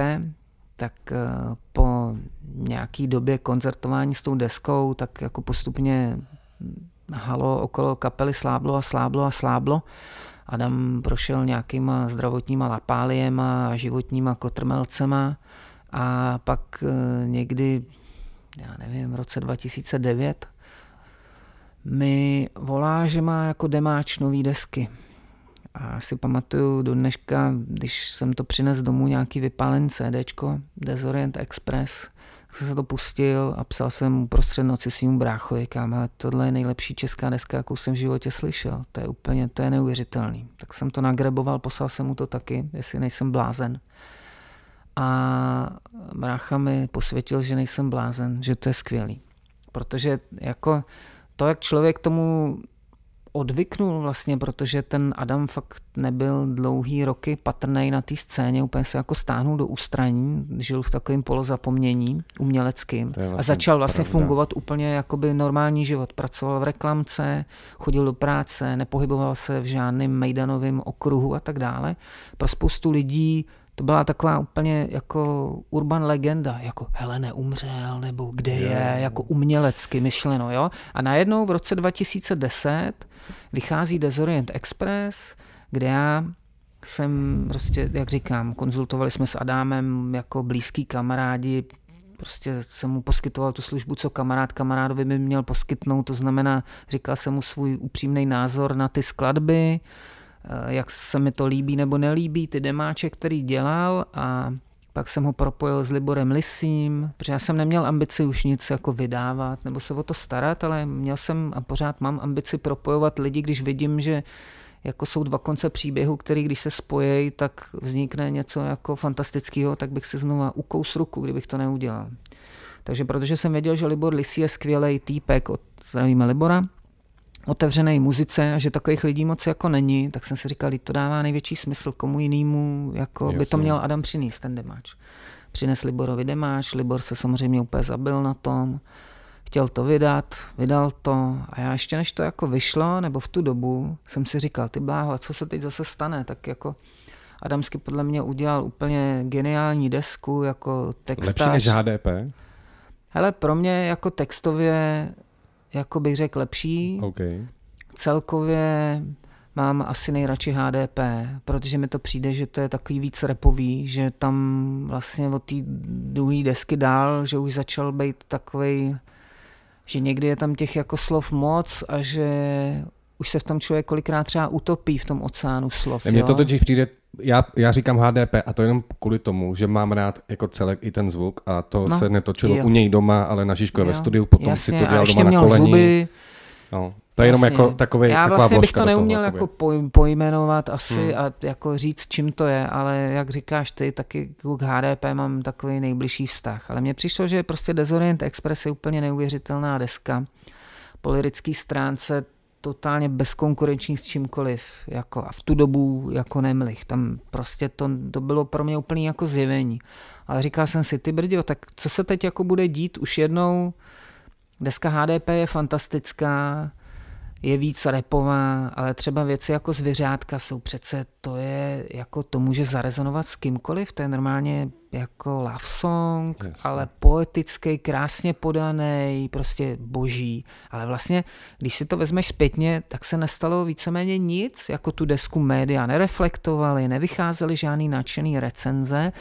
tak eh, po nějaký době koncertování s tou deskou, tak jako postupně halo okolo kapely sláblo a sláblo a sláblo. Adam prošel nějakýma zdravotníma lapáliema, životníma kotrmelcema a pak eh, někdy já nevím, v roce 2009, mi volá, že má jako demáč nový desky. A si pamatuju do dneška, když jsem to přinesl domů nějaký vypálen CDčko, Desorient Express, tak jsem se to pustil a psal jsem uprostřed noci svým bráchovi, kam, ale tohle je nejlepší česká deska, jakou jsem v životě slyšel. To je úplně, to je neuvěřitelný. Tak jsem to nagreboval, poslal jsem mu to taky, jestli nejsem blázen a brácha mi posvětil, že nejsem blázen, že to je skvělý. Protože jako to, jak člověk tomu odvyknul vlastně, protože ten Adam fakt nebyl dlouhý roky patrný na té scéně, úplně se jako stáhnul do ústraní, žil v takovém polozapomnění uměleckým vlastně a začal vlastně pravda. fungovat úplně jako by normální život. Pracoval v reklamce, chodil do práce, nepohyboval se v žádném mejdanovém okruhu a tak dále. Pro spoustu lidí to byla taková úplně jako urban legenda, jako hele, neumřel, nebo kde je, je jako umělecky myšleno, jo. A najednou v roce 2010 vychází Desorient Express, kde já jsem prostě, jak říkám, konzultovali jsme s Adámem jako blízký kamarádi, prostě jsem mu poskytoval tu službu, co kamarád kamarádovi by měl poskytnout, to znamená, říkal jsem mu svůj upřímný názor na ty skladby, Eh, jak se mi to líbí nebo nelíbí, ty demáče, který dělal a pak jsem ho propojil s Liborem Lisím, protože já jsem neměl ambici už nic jako vydávat nebo se o to starat, ale měl jsem a pořád mám ambici propojovat lidi, když vidím, že jako jsou dva konce příběhu, který když se spojejí, tak vznikne něco jako fantastického, tak bych si znova ukous ruku, kdybych to neudělal. Takže protože jsem věděl, že Libor Lisí je skvělý týpek, od, zdravíme Libora, otevřené muzice a že takových lidí moc jako není, tak jsem si říkal, to dává největší smysl komu jinému, jako Jasně. by to měl Adam přinést, ten demáč. Přines Liborovi demáč, Libor se samozřejmě úplně zabil na tom, chtěl to vydat, vydal to a já ještě než to jako vyšlo, nebo v tu dobu, jsem si říkal, ty bláho, a co se teď zase stane, tak jako Adamsky podle mě udělal úplně geniální desku jako textář. Lepší než HDP? Hele, pro mě jako textově jako bych řekl, lepší. Okay. Celkově mám asi nejradši HDP, protože mi to přijde, že to je takový víc repový, že tam vlastně od té druhé desky dál, že už začal být takový, že někdy je tam těch jako slov moc a že už se v tom člověk kolikrát třeba utopí v tom oceánu slov. Mně to totiž přijde, já, já říkám HDP a to jenom kvůli tomu, že mám rád jako celek i ten zvuk a to no, se netočilo jo. u něj doma, ale na Žižko ve studiu, potom Jasně, si to dělal doma na kolení. Zuby. No, to je jenom jako takový. Já vlastně bych to neuměl toho, jako pojmenovat asi hmm. a jako říct, čím to je, ale jak říkáš ty, taky k HDP mám takový nejbližší vztah. Ale mně přišlo, že prostě Desorient Express je úplně neuvěřitelná deska. Po lirické stránce totálně bezkonkurenční s čímkoliv. Jako, a v tu dobu jako nemlich. Tam prostě to, to bylo pro mě úplně jako zjevení. Ale říkal jsem si, ty brdio, tak co se teď jako bude dít? Už jednou deska HDP je fantastická, je víc repová, ale třeba věci jako zvěřátka jsou přece, to je jako, to může zarezonovat s kýmkoliv, to je normálně jako love song, yes. ale poetický, krásně podaný, prostě boží. Ale vlastně, když si to vezmeš zpětně, tak se nestalo víceméně nic, jako tu desku média nereflektovali, nevycházely žádný nadšený recenze,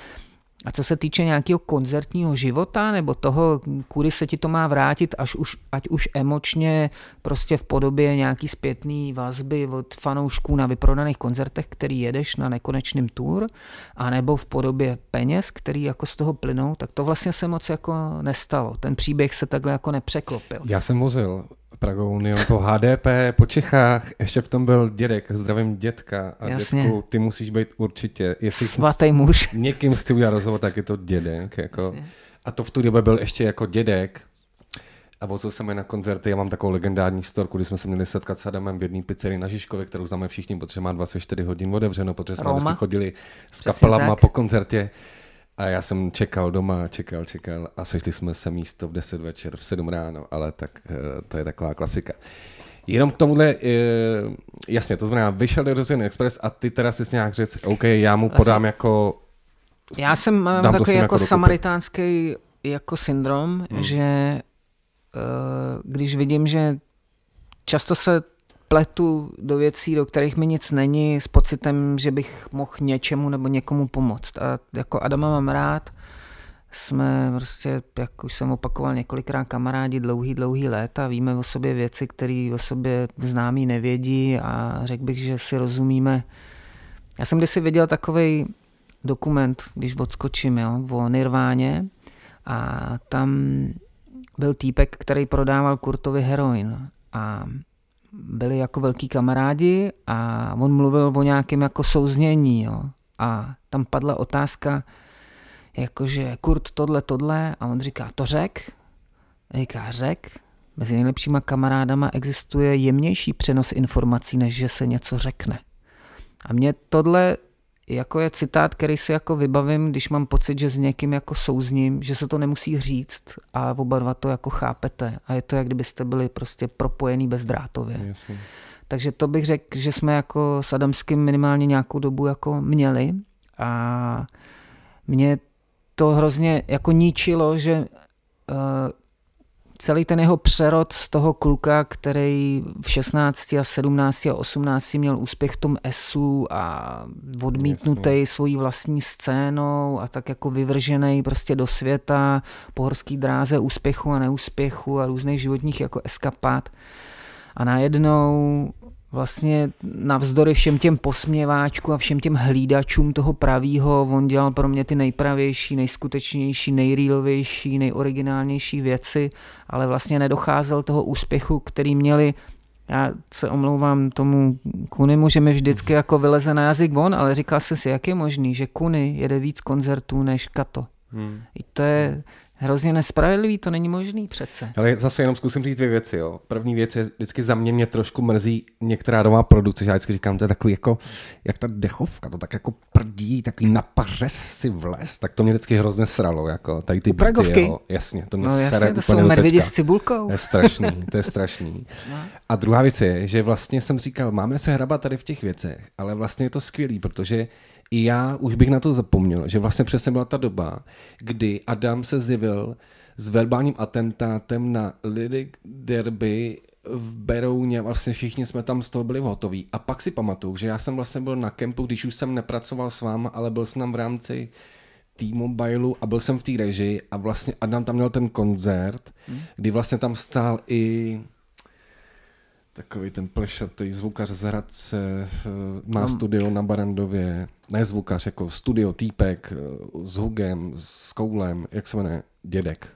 a co se týče nějakého koncertního života nebo toho, kudy se ti to má vrátit, až už, ať už emočně, prostě v podobě nějaký zpětný vazby od fanoušků na vyprodaných koncertech, který jedeš na nekonečným tour, anebo v podobě peněz, který jako z toho plynou, tak to vlastně se moc jako nestalo. Ten příběh se takhle jako nepřeklopil. Já jsem vozil Pragou Union po HDP, po Čechách, ještě v tom byl dědek, zdravím dětka a Jasně. dětku, ty musíš být určitě. Jestli Svatý muž. Někým chci udělat rozhovor nebo tak je to dědek. Jako. A to v tu době byl ještě jako dědek, a vozil jsem je na koncerty. Já mám takovou legendární storku, kdy jsme se měli setkat s Adamem v jedné pizzerii na Žižkově, kterou známe všichni, protože má 24 hodin otevřeno, protože jsme vždycky chodili s kapelama po koncertě. A já jsem čekal doma, čekal, čekal a sešli jsme se místo v 10 večer, v 7 ráno, ale tak eh, to je taková klasika. Jenom k tomuhle, eh, jasně, to znamená, vyšel do Express a ty teda si nějak řekl, OK, já mu podám Asi. jako já jsem mám Dám takový jako, jako samaritánský jako syndrom, hmm. že eh, když vidím, že často se pletu do věcí, do kterých mi nic není, s pocitem, že bych mohl něčemu nebo někomu pomoct. A jako Adama mám rád, jsme prostě, jak už jsem opakoval několikrát, kamarádi dlouhý, dlouhý a víme o sobě věci, které o sobě známí nevědí a řekl bych, že si rozumíme. Já jsem kdysi viděl takový dokument, když odskočím, jo, o Nirváně a tam byl týpek, který prodával Kurtovi heroin a byli jako velký kamarádi a on mluvil o nějakém jako souznění, jo. A tam padla otázka, jakože Kurt tohle, tohle a on říká, to řek? A říká, řek? Mezi nejlepšíma kamarádama existuje jemnější přenos informací, než že se něco řekne. A mě tohle jako je citát, který si jako vybavím, když mám pocit, že s někým jako souzním, že se to nemusí říct a oba dva to jako chápete. A je to, jak kdybyste byli prostě propojený bezdrátově. Jasně. Takže to bych řekl, že jsme jako s Adamským minimálně nějakou dobu jako měli a mě to hrozně jako ničilo, že eh, celý ten jeho přerod z toho kluka, který v 16 a 17 a 18 měl úspěch v tom ESu a odmítnutý Jasně. svojí vlastní scénou a tak jako vyvržený prostě do světa po horský dráze úspěchu a neúspěchu a různých životních jako eskapát. A najednou vlastně navzdory všem těm posměváčku a všem těm hlídačům toho pravýho, on dělal pro mě ty nejpravější, nejskutečnější, nejrýlovější, nejoriginálnější věci, ale vlastně nedocházel toho úspěchu, který měli já se omlouvám tomu Kunimu, že mi vždycky jako vyleze na jazyk von, ale říkal jsem si, jak je možný, že Kuny jede víc koncertů než Kato. Hmm. I to je, hrozně nespravedlivý, to není možný přece. Ale zase jenom zkusím říct dvě věci. Jo. První věc je, vždycky za mě mě trošku mrzí některá doma produkce, že já vždycky říkám, to je takový jako, jak ta dechovka, to tak jako prdí, takový na pařes si vles, tak to mě vždycky hrozně sralo. Jako, tady ty Pragovky. Jo. Jasně, to mě no, jasně, sere to jsou medvědi s cibulkou. To je strašný, to je strašný. no. A druhá věc je, že vlastně jsem říkal, máme se hrabat tady v těch věcech, ale vlastně je to skvělý, protože i já už bych na to zapomněl, že vlastně přesně byla ta doba, kdy Adam se zjevil s verbálním atentátem na Lyric Derby v Berouně, vlastně všichni jsme tam z toho byli hotoví. A pak si pamatuju, že já jsem vlastně byl na kempu, když už jsem nepracoval s váma, ale byl jsem tam v rámci T-Mobileu a byl jsem v té režii a vlastně Adam tam měl ten koncert, hmm. kdy vlastně tam stál i Takový ten plešatý zvukař z Hradce, eh, má no. studio na Barandově, ne zvukař, jako studio týpek eh, s Hugem, s Koulem, jak se jmenuje, Dědek.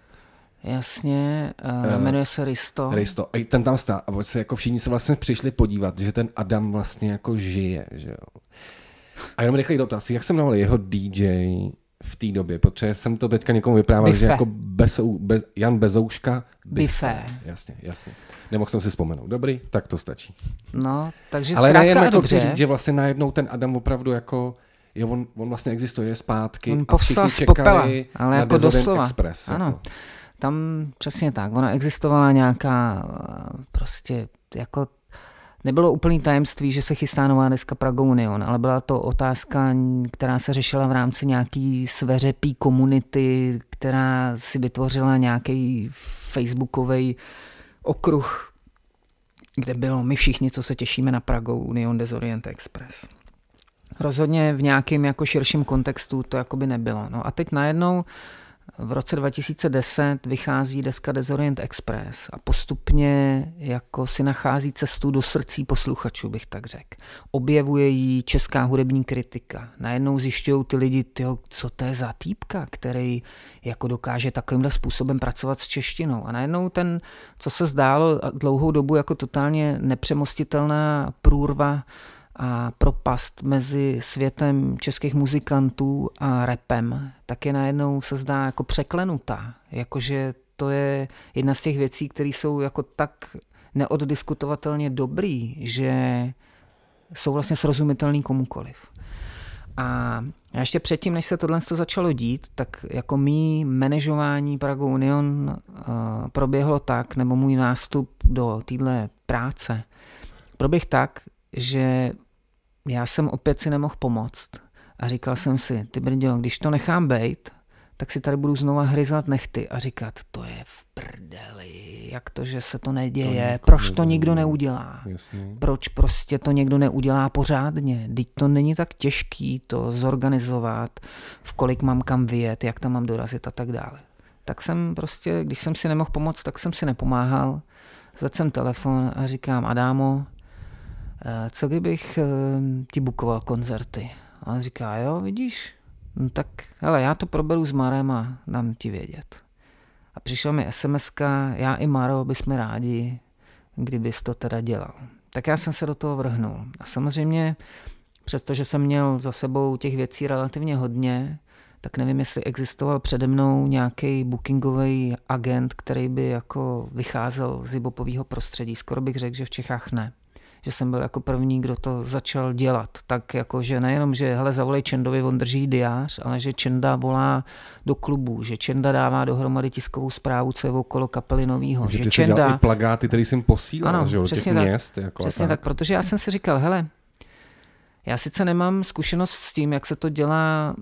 Jasně, uh, jmenuje se Risto. Risto, a ten tam stál a se jako všichni se vlastně přišli podívat, že ten Adam vlastně jako žije, že jo. A jenom rychlý dotaz, jak jsem navolal jeho DJ v té době, protože jsem to teďka někomu vyprávěl, Bife. že jako bez, bez, Jan Bezouška. Bife. Bife. Jasně, jasně. Nemohl jsem si vzpomenout. Dobrý, tak to stačí. No, takže Ale zkrátka nejen jako dobře. říct, že vlastně najednou ten Adam opravdu jako Jo, on, on vlastně existuje je zpátky on a všichni čekali popela, ale na jako Desodent doslova. Express. Ano. Jako. Tam přesně tak. Ona existovala nějaká prostě jako Nebylo úplný tajemství, že se chystá nová deska Prago Union, ale byla to otázka, která se řešila v rámci nějaký sveřepý komunity, která si vytvořila nějaký facebookový uh, okruh, kde bylo my všichni, co se těšíme na Pragou Union Desorient Orient Express. Rozhodně v nějakém jako širším kontextu to jakoby nebylo. No a teď najednou v roce 2010 vychází deska Desorient Express a postupně jako si nachází cestu do srdcí posluchačů, bych tak řekl. Objevuje ji česká hudební kritika. Najednou zjišťují ty lidi, tyjo, co to je za týpka, který jako dokáže takovýmhle způsobem pracovat s češtinou. A najednou ten, co se zdálo dlouhou dobu jako totálně nepřemostitelná průrva a propast mezi světem českých muzikantů a repem, tak je najednou se zdá jako překlenutá. Jakože to je jedna z těch věcí, které jsou jako tak neoddiskutovatelně dobrý, že jsou vlastně srozumitelný komukoliv. A ještě předtím, než se tohle začalo dít, tak jako mý manažování Prago Union eh, proběhlo tak, nebo můj nástup do téhle práce proběh tak, že já jsem opět si nemohl pomoct. A říkal jsem si, ty brďo, když to nechám bejt, tak si tady budu znova hryzat nechty a říkat, to je v prdeli, jak to, že se to neděje, to proč to to nikdo neudělá, Jasně. proč prostě to někdo neudělá pořádně, teď to není tak těžký to zorganizovat, v kolik mám kam vyjet, jak tam mám dorazit a tak dále. Tak jsem prostě, když jsem si nemohl pomoct, tak jsem si nepomáhal, zvedl jsem telefon a říkám, Adámo, Eh, co kdybych eh, ti bukoval koncerty? A on říká, jo, vidíš, no tak hele, já to proberu s Marem a dám ti vědět. A přišla mi sms já i Maro bychom rádi, kdybys to teda dělal. Tak já jsem se do toho vrhnul. A samozřejmě, přestože jsem měl za sebou těch věcí relativně hodně, tak nevím, jestli existoval přede mnou nějaký bookingový agent, který by jako vycházel z hibopového prostředí. Skoro bych řekl, že v Čechách ne že jsem byl jako první, kdo to začal dělat. Tak jako, že nejenom, že hele, zavolej Čendovi, on drží diář, ale že Čenda volá do klubu, že Čenda dává dohromady tiskovou zprávu, co je okolo kapely novýho. Že, že ty Čenda... dělal i plagáty, který jsem posílal, ano, že těch tak, měst. Jako přesně tak. tak, protože já jsem si říkal, hele, já sice nemám zkušenost s tím, jak se to dělá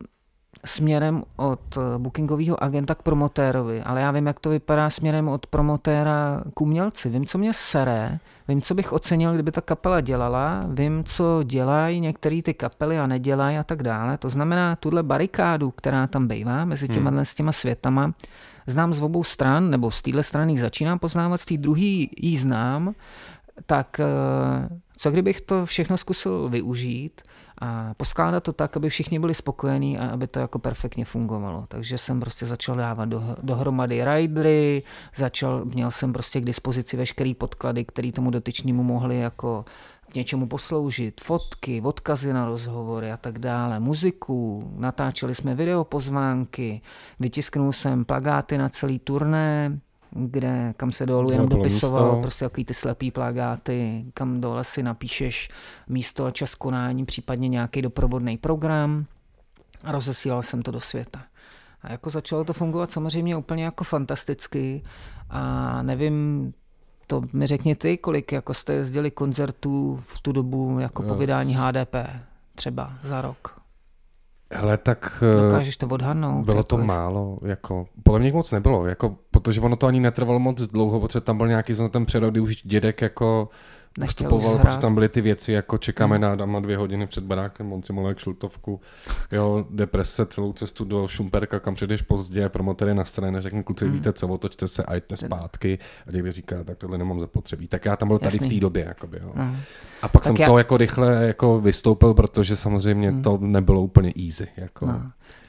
směrem od eh, bookingového agenta k promotérovi, ale já vím, jak to vypadá směrem od promotéra k umělci. Vím, co mě seré, vím, co bych ocenil, kdyby ta kapela dělala, vím, co dělají některé ty kapely a nedělají a tak dále. To znamená, tuhle barikádu, která tam bývá mezi hmm. těma, hmm. s těma světama, znám z obou stran, nebo z téhle strany začínám poznávat, z té druhé ji znám, tak eh, co kdybych to všechno zkusil využít a poskládat to tak, aby všichni byli spokojení a aby to jako perfektně fungovalo. Takže jsem prostě začal dávat do, dohromady ridery, začal, měl jsem prostě k dispozici veškerý podklady, které tomu dotyčnímu mohli jako k něčemu posloužit, fotky, odkazy na rozhovory a tak dále, muziku, natáčeli jsme videopozvánky, vytisknul jsem plagáty na celý turné, kde, kam se dolů jenom dopisoval, místo. prostě jaký ty slepý plagáty, kam dole si napíšeš místo a čas konání, případně nějaký doprovodný program a rozesílal jsem to do světa. A jako začalo to fungovat samozřejmě úplně jako fantasticky a nevím, to mi řekni ty, kolik jako jste jezdili koncertů v tu dobu jako jo. po vydání HDP třeba za rok. Hele, tak... Eh, Dokážeš to odhadnout. Bylo to jako málo, jako, podle mě moc nebylo, jako, protože ono to ani netrvalo moc dlouho, protože tam byl nějaký ten přerod, kdy už dědek jako Vstupoval, protože tam byly ty věci, jako čekáme hmm. na Adama dvě hodiny před barákem, on si mohl jak šultovku, jo, deprese celou cestu do Šumperka, kam přijdeš pozdě, promotor je na straně, řekne kluci, hmm. víte co, otočte se a jděte zpátky. A Davy říká, tak tohle nemám zapotřebí. Tak já tam byl tady Jasný. v té době, jakoby, jo. Hmm. A pak tak jsem já... z toho jako rychle jako vystoupil, protože samozřejmě hmm. to nebylo úplně easy, jako. No.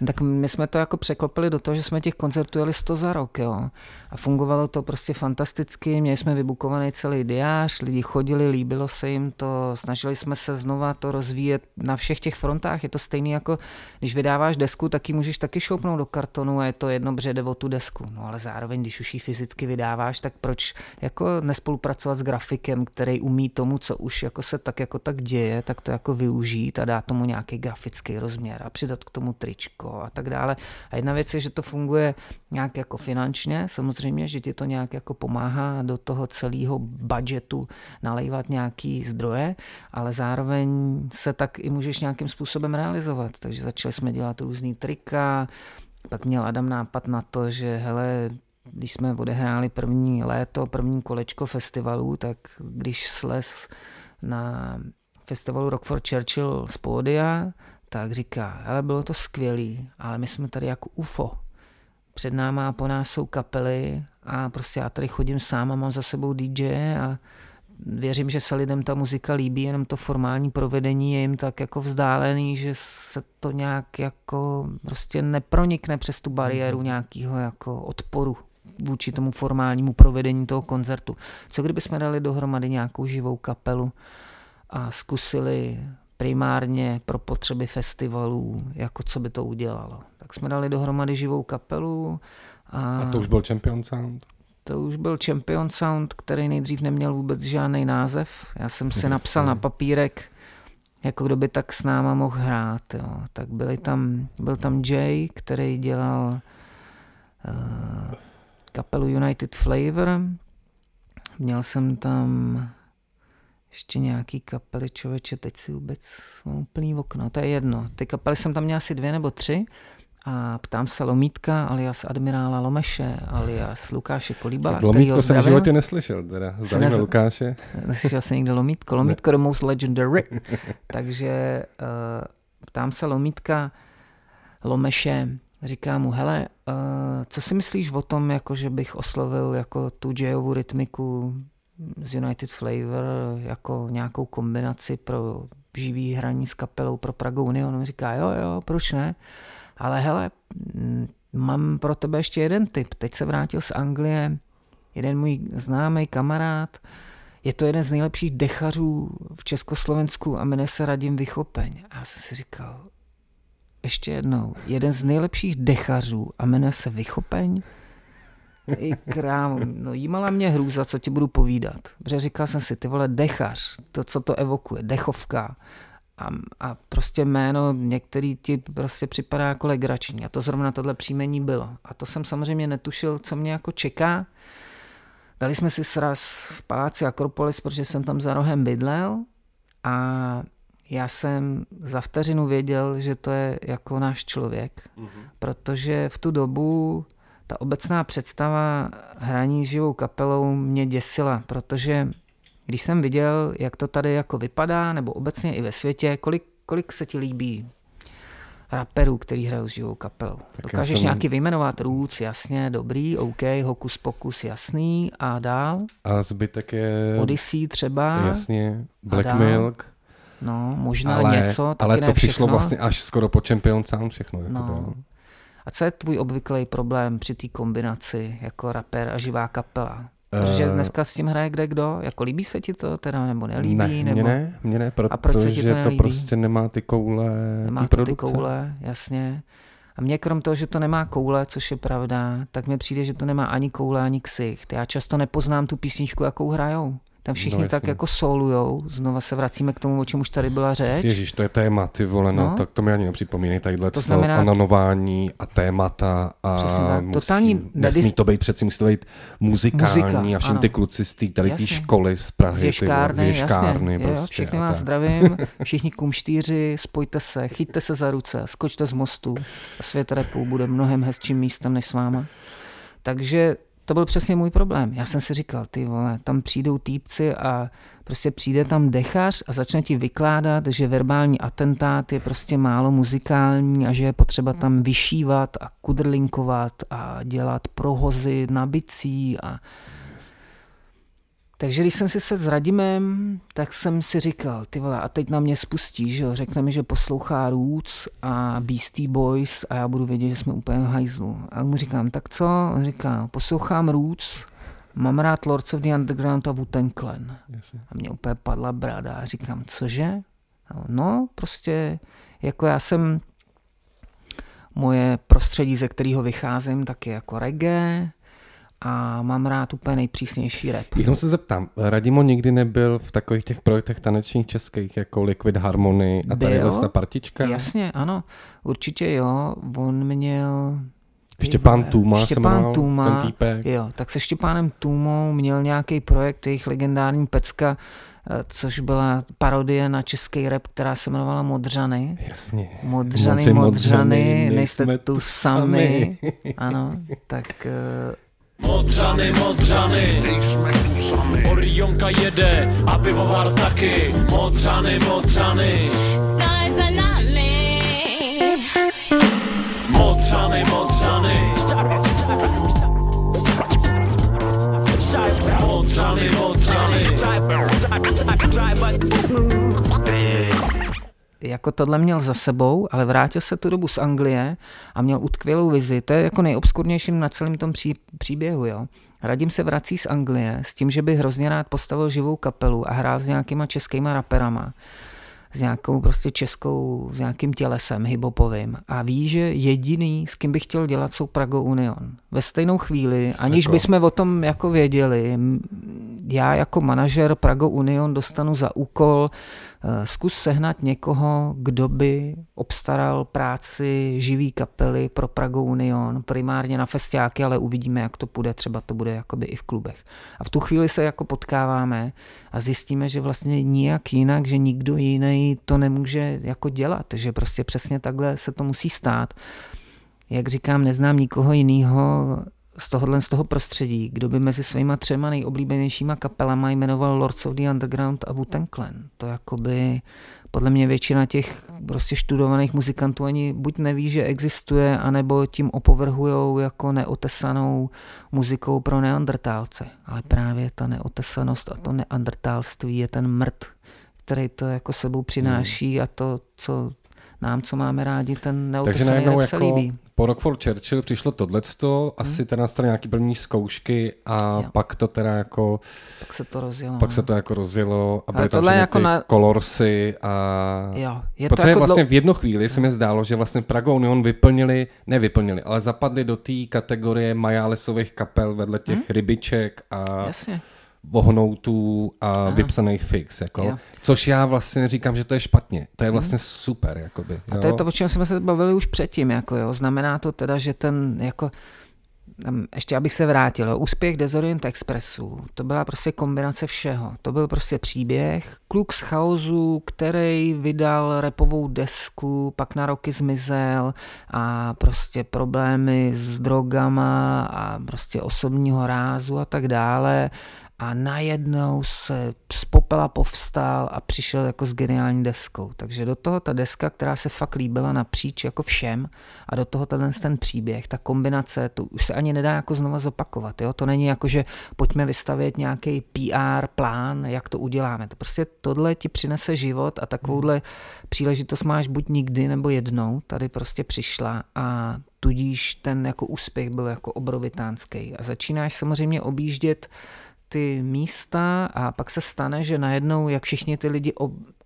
Tak my jsme to jako překlopili do toho, že jsme těch koncertů jeli 100 za rok, jo. A fungovalo to prostě fantasticky, měli jsme vybukovaný celý diář, lidi chodili, líbilo se jim to, snažili jsme se znova to rozvíjet na všech těch frontách. Je to stejný jako, když vydáváš desku, tak ji můžeš taky šoupnout do kartonu a je to jedno bředevo tu desku. No ale zároveň, když už ji fyzicky vydáváš, tak proč jako nespolupracovat s grafikem, který umí tomu, co už jako se tak jako tak děje, tak to jako využít a dá tomu nějaký grafický rozměr a přidat k tomu tričko a tak dále. A jedna věc je, že to funguje nějak jako finančně, samozřejmě samozřejmě, že ti to nějak jako pomáhá do toho celého budžetu nalejvat nějaký zdroje, ale zároveň se tak i můžeš nějakým způsobem realizovat. Takže začali jsme dělat různý trika, pak měl Adam nápad na to, že hele, když jsme odehráli první léto, první kolečko festivalů, tak když slez na festivalu Rock for Churchill z pódia, tak říká, ale bylo to skvělý, ale my jsme tady jako UFO před náma a po nás jsou kapely a prostě já tady chodím sám a mám za sebou DJ a věřím, že se lidem ta muzika líbí, jenom to formální provedení je jim tak jako vzdálený, že se to nějak jako prostě nepronikne přes tu bariéru mhm. nějakého jako odporu vůči tomu formálnímu provedení toho koncertu. Co kdyby jsme dali dohromady nějakou živou kapelu a zkusili primárně pro potřeby festivalů, jako co by to udělalo. Tak jsme dali dohromady živou kapelu. A, a to už byl Champion Sound? To už byl Champion Sound, který nejdřív neměl vůbec žádný název. Já jsem si napsal na papírek, jako kdo by tak s náma mohl hrát. Jo. Tak byli tam, byl tam Jay, který dělal uh, kapelu United Flavor. Měl jsem tam ještě nějaký kapely, člověče, teď si vůbec mám úplný okno, to je jedno. Ty kapely jsem tam měla asi dvě nebo tři a ptám se Lomítka alias Admirála Lomeše alias Lukáše Kolíbala. Lomítko jsem v životě neslyšel, teda zdravíme nez... Lukáše. Neslyšel jsem někde Lomítko, Lomítko the most legendary. Takže uh, ptám se Lomítka Lomeše, říká mu, hele, uh, co si myslíš o tom, jako že bych oslovil jako tu jazzovu rytmiku z United Flavor jako nějakou kombinaci pro živý hraní s kapelou pro Prague Union. On říká, jo, jo, proč ne? Ale hele, mm, mám pro tebe ještě jeden tip. Teď se vrátil z Anglie jeden můj známý kamarád, je to jeden z nejlepších dechařů v Československu a jmenuje se Radim Vychopeň. A já jsem si říkal, ještě jednou, jeden z nejlepších dechařů a jmenuje se Vychopeň? I krám, no jímala mě hrůza, co ti budu povídat. Protože říkal jsem si, ty vole, dechař, to, co to evokuje, dechovka. A, a prostě jméno některý ti prostě připadá jako legrační. A to zrovna tohle příjmení bylo. A to jsem samozřejmě netušil, co mě jako čeká. Dali jsme si sraz v paláci Akropolis, protože jsem tam za rohem bydlel a já jsem za vteřinu věděl, že to je jako náš člověk, mm-hmm. protože v tu dobu ta obecná představa hraní s živou kapelou mě děsila, protože když jsem viděl, jak to tady jako vypadá, nebo obecně i ve světě, kolik, kolik se ti líbí raperů, který hrají s živou kapelou. Tak Dokážeš jsem... nějaký vyjmenovat? růc, jasně, dobrý, OK, Hokus Pokus, jasný a dál. A zbytek je... Odyssey třeba. Jasně, Black Milk. No, možná ale, něco, taky Ale to přišlo vlastně až skoro po Champion Sound všechno. Jako no. Bylo. A co je tvůj obvyklý problém při té kombinaci jako rapper a živá kapela? Eh, protože dneska s tím hraje kde kdo? Jako líbí se ti to teda nebo nelíbí? Ne, nebo... ne, mě ne, proto, a proč se ti to, to prostě nemá ty koule Nemá to ty koule, jasně. A mně krom toho, že to nemá koule, což je pravda, tak mi přijde, že to nemá ani koule, ani ksicht. Já často nepoznám tu písničku, jakou hrajou. Tam všichni no, tak jako solujou. Znova se vracíme k tomu, o čem už tady byla řeč. Ježíš, to je téma, ty vole, no, no. tak to mi ani nepřipomínej, tadyhle to znamená ananování a témata a Přesně, musí, totální nedis... nesmí to být, přeci musí to být muzikální Muzika, a ano. ty kluci z té tady té školy z Prahy, z ješkárny, ty, vole, z ješkárny jasně, prostě. Jo, všechny vás zdravím, všichni kumštíři, spojte se, chyťte se za ruce, skočte z mostu. Svět repu bude mnohem hezčím místem než s váma. Takže to byl přesně můj problém. Já jsem si říkal, ty vole, tam přijdou týpci a prostě přijde tam dechař a začne ti vykládat, že verbální atentát je prostě málo muzikální a že je potřeba tam vyšívat a kudrlinkovat a dělat prohozy na bicí a takže když jsem si se s Radimem, tak jsem si říkal, ty vole, a teď na mě spustí, že jo, řekne mi, že poslouchá Roots a Beastie Boys a já budu vědět, že jsme úplně v hajzlu. A mu říkám, tak co? On říká, poslouchám Roots, mám rád Lords of the Underground a wu Clan. A mě úplně padla brada a říkám, cože? No, prostě, jako já jsem, moje prostředí, ze kterého vycházím, tak je jako reggae, a mám rád úplně nejpřísnější rap. Jenom se zeptám, Radimo nikdy nebyl v takových těch projektech tanečních českých, jako Liquid Harmony a tady ta partička? Jasně, ano, určitě jo, on měl... Štěpán Tuma Štěpán se jmenoval, Tuma, ten týpek. Jo, tak se Štěpánem Tumou měl nějaký projekt, jejich legendární pecka, eh, což byla parodie na český rap, která se jmenovala Modřany. Jasně. Modřany, Modřany, modřany nejste, nejste tu sami. sami. Ano, tak eh, Modřany, modřany, nejsme tu sami. Orionka jede a pivovar taky. Modřany, modřany, stále za modřany, Modřany, modřany. Modřany, modřany jako tohle měl za sebou, ale vrátil se tu dobu z Anglie a měl utkvělou vizi. To je jako nejobskurnějším na celém tom pří, příběhu, jo. Radim se vrací z Anglie s tím, že by hrozně rád postavil živou kapelu a hrál s nějakýma českýma raperama s nějakou prostě českou, s nějakým tělesem hibopovým a ví, že jediný, s kým bych chtěl dělat, jsou Prago Union. Ve stejnou chvíli, Sneko. aniž jako- bychom o tom jako věděli, já jako manažer Prago Union dostanu za úkol eh, zkus sehnat někoho, kdo by obstaral práci živý kapely pro Prago Union, primárně na festiáky, ale uvidíme, jak to půjde, třeba to bude jakoby i v klubech. A v tu chvíli se jako potkáváme a zjistíme, že vlastně nijak jinak, že nikdo jiný to nemůže jako dělat, že prostě přesně takhle se to musí stát. Jak říkám, neznám nikoho jiného, z tohohle z toho prostředí, kdo by mezi svýma třema nejoblíbenějšíma kapelama jmenoval Lords of the Underground a wu Clan. To jakoby podle mě většina těch prostě študovaných muzikantů ani buď neví, že existuje, anebo tím opovrhujou jako neotesanou muzikou pro neandrtálce. Ale právě ta neotesanost a to neandrtálství je ten mrt, který to jako sebou přináší hmm. a to, co nám, co máme rádi, ten neotysený Takže najednou jako líbí. po Rockford Churchill přišlo tohleto, hmm. asi teda na nějaký první zkoušky a jo. pak to teda jako... Pak se to rozjelo. Pak se no. to jako rozjelo a byly tam jako ty na... kolorsy a... Jo, je Protože jako vlastně dlou... v jednu chvíli jo. se mi zdálo, že vlastně Praga Union vyplnili, nevyplnili, ale zapadli do té kategorie majálesových kapel vedle těch hmm? rybiček a... Jasně vohnoutů a Aha. vypsaných fix. Jako. Jo. Což já vlastně neříkám, že to je špatně. To je mhm. vlastně hmm. super. Jakoby, jo. A to je to, o čem jsme se bavili už předtím. Jako, jo. Znamená to teda, že ten jako, tam, ještě abych se vrátil, jo. úspěch Desorient Expressu, to byla prostě kombinace všeho. To byl prostě příběh, kluk z chaosu, který vydal repovou desku, pak na roky zmizel a prostě problémy s drogama a prostě osobního rázu a tak dále a najednou se z popela povstal a přišel jako s geniální deskou. Takže do toho ta deska, která se fakt líbila napříč jako všem a do toho ten ten příběh, ta kombinace, to už se ani nedá jako znova zopakovat. Jo? To není jako, že pojďme vystavět nějaký PR plán, jak to uděláme. To prostě tohle ti přinese život a takovouhle příležitost máš buď nikdy nebo jednou. Tady prostě přišla a tudíž ten jako úspěch byl jako obrovitánský. A začínáš samozřejmě objíždět ty místa a pak se stane, že najednou, jak všichni ty lidi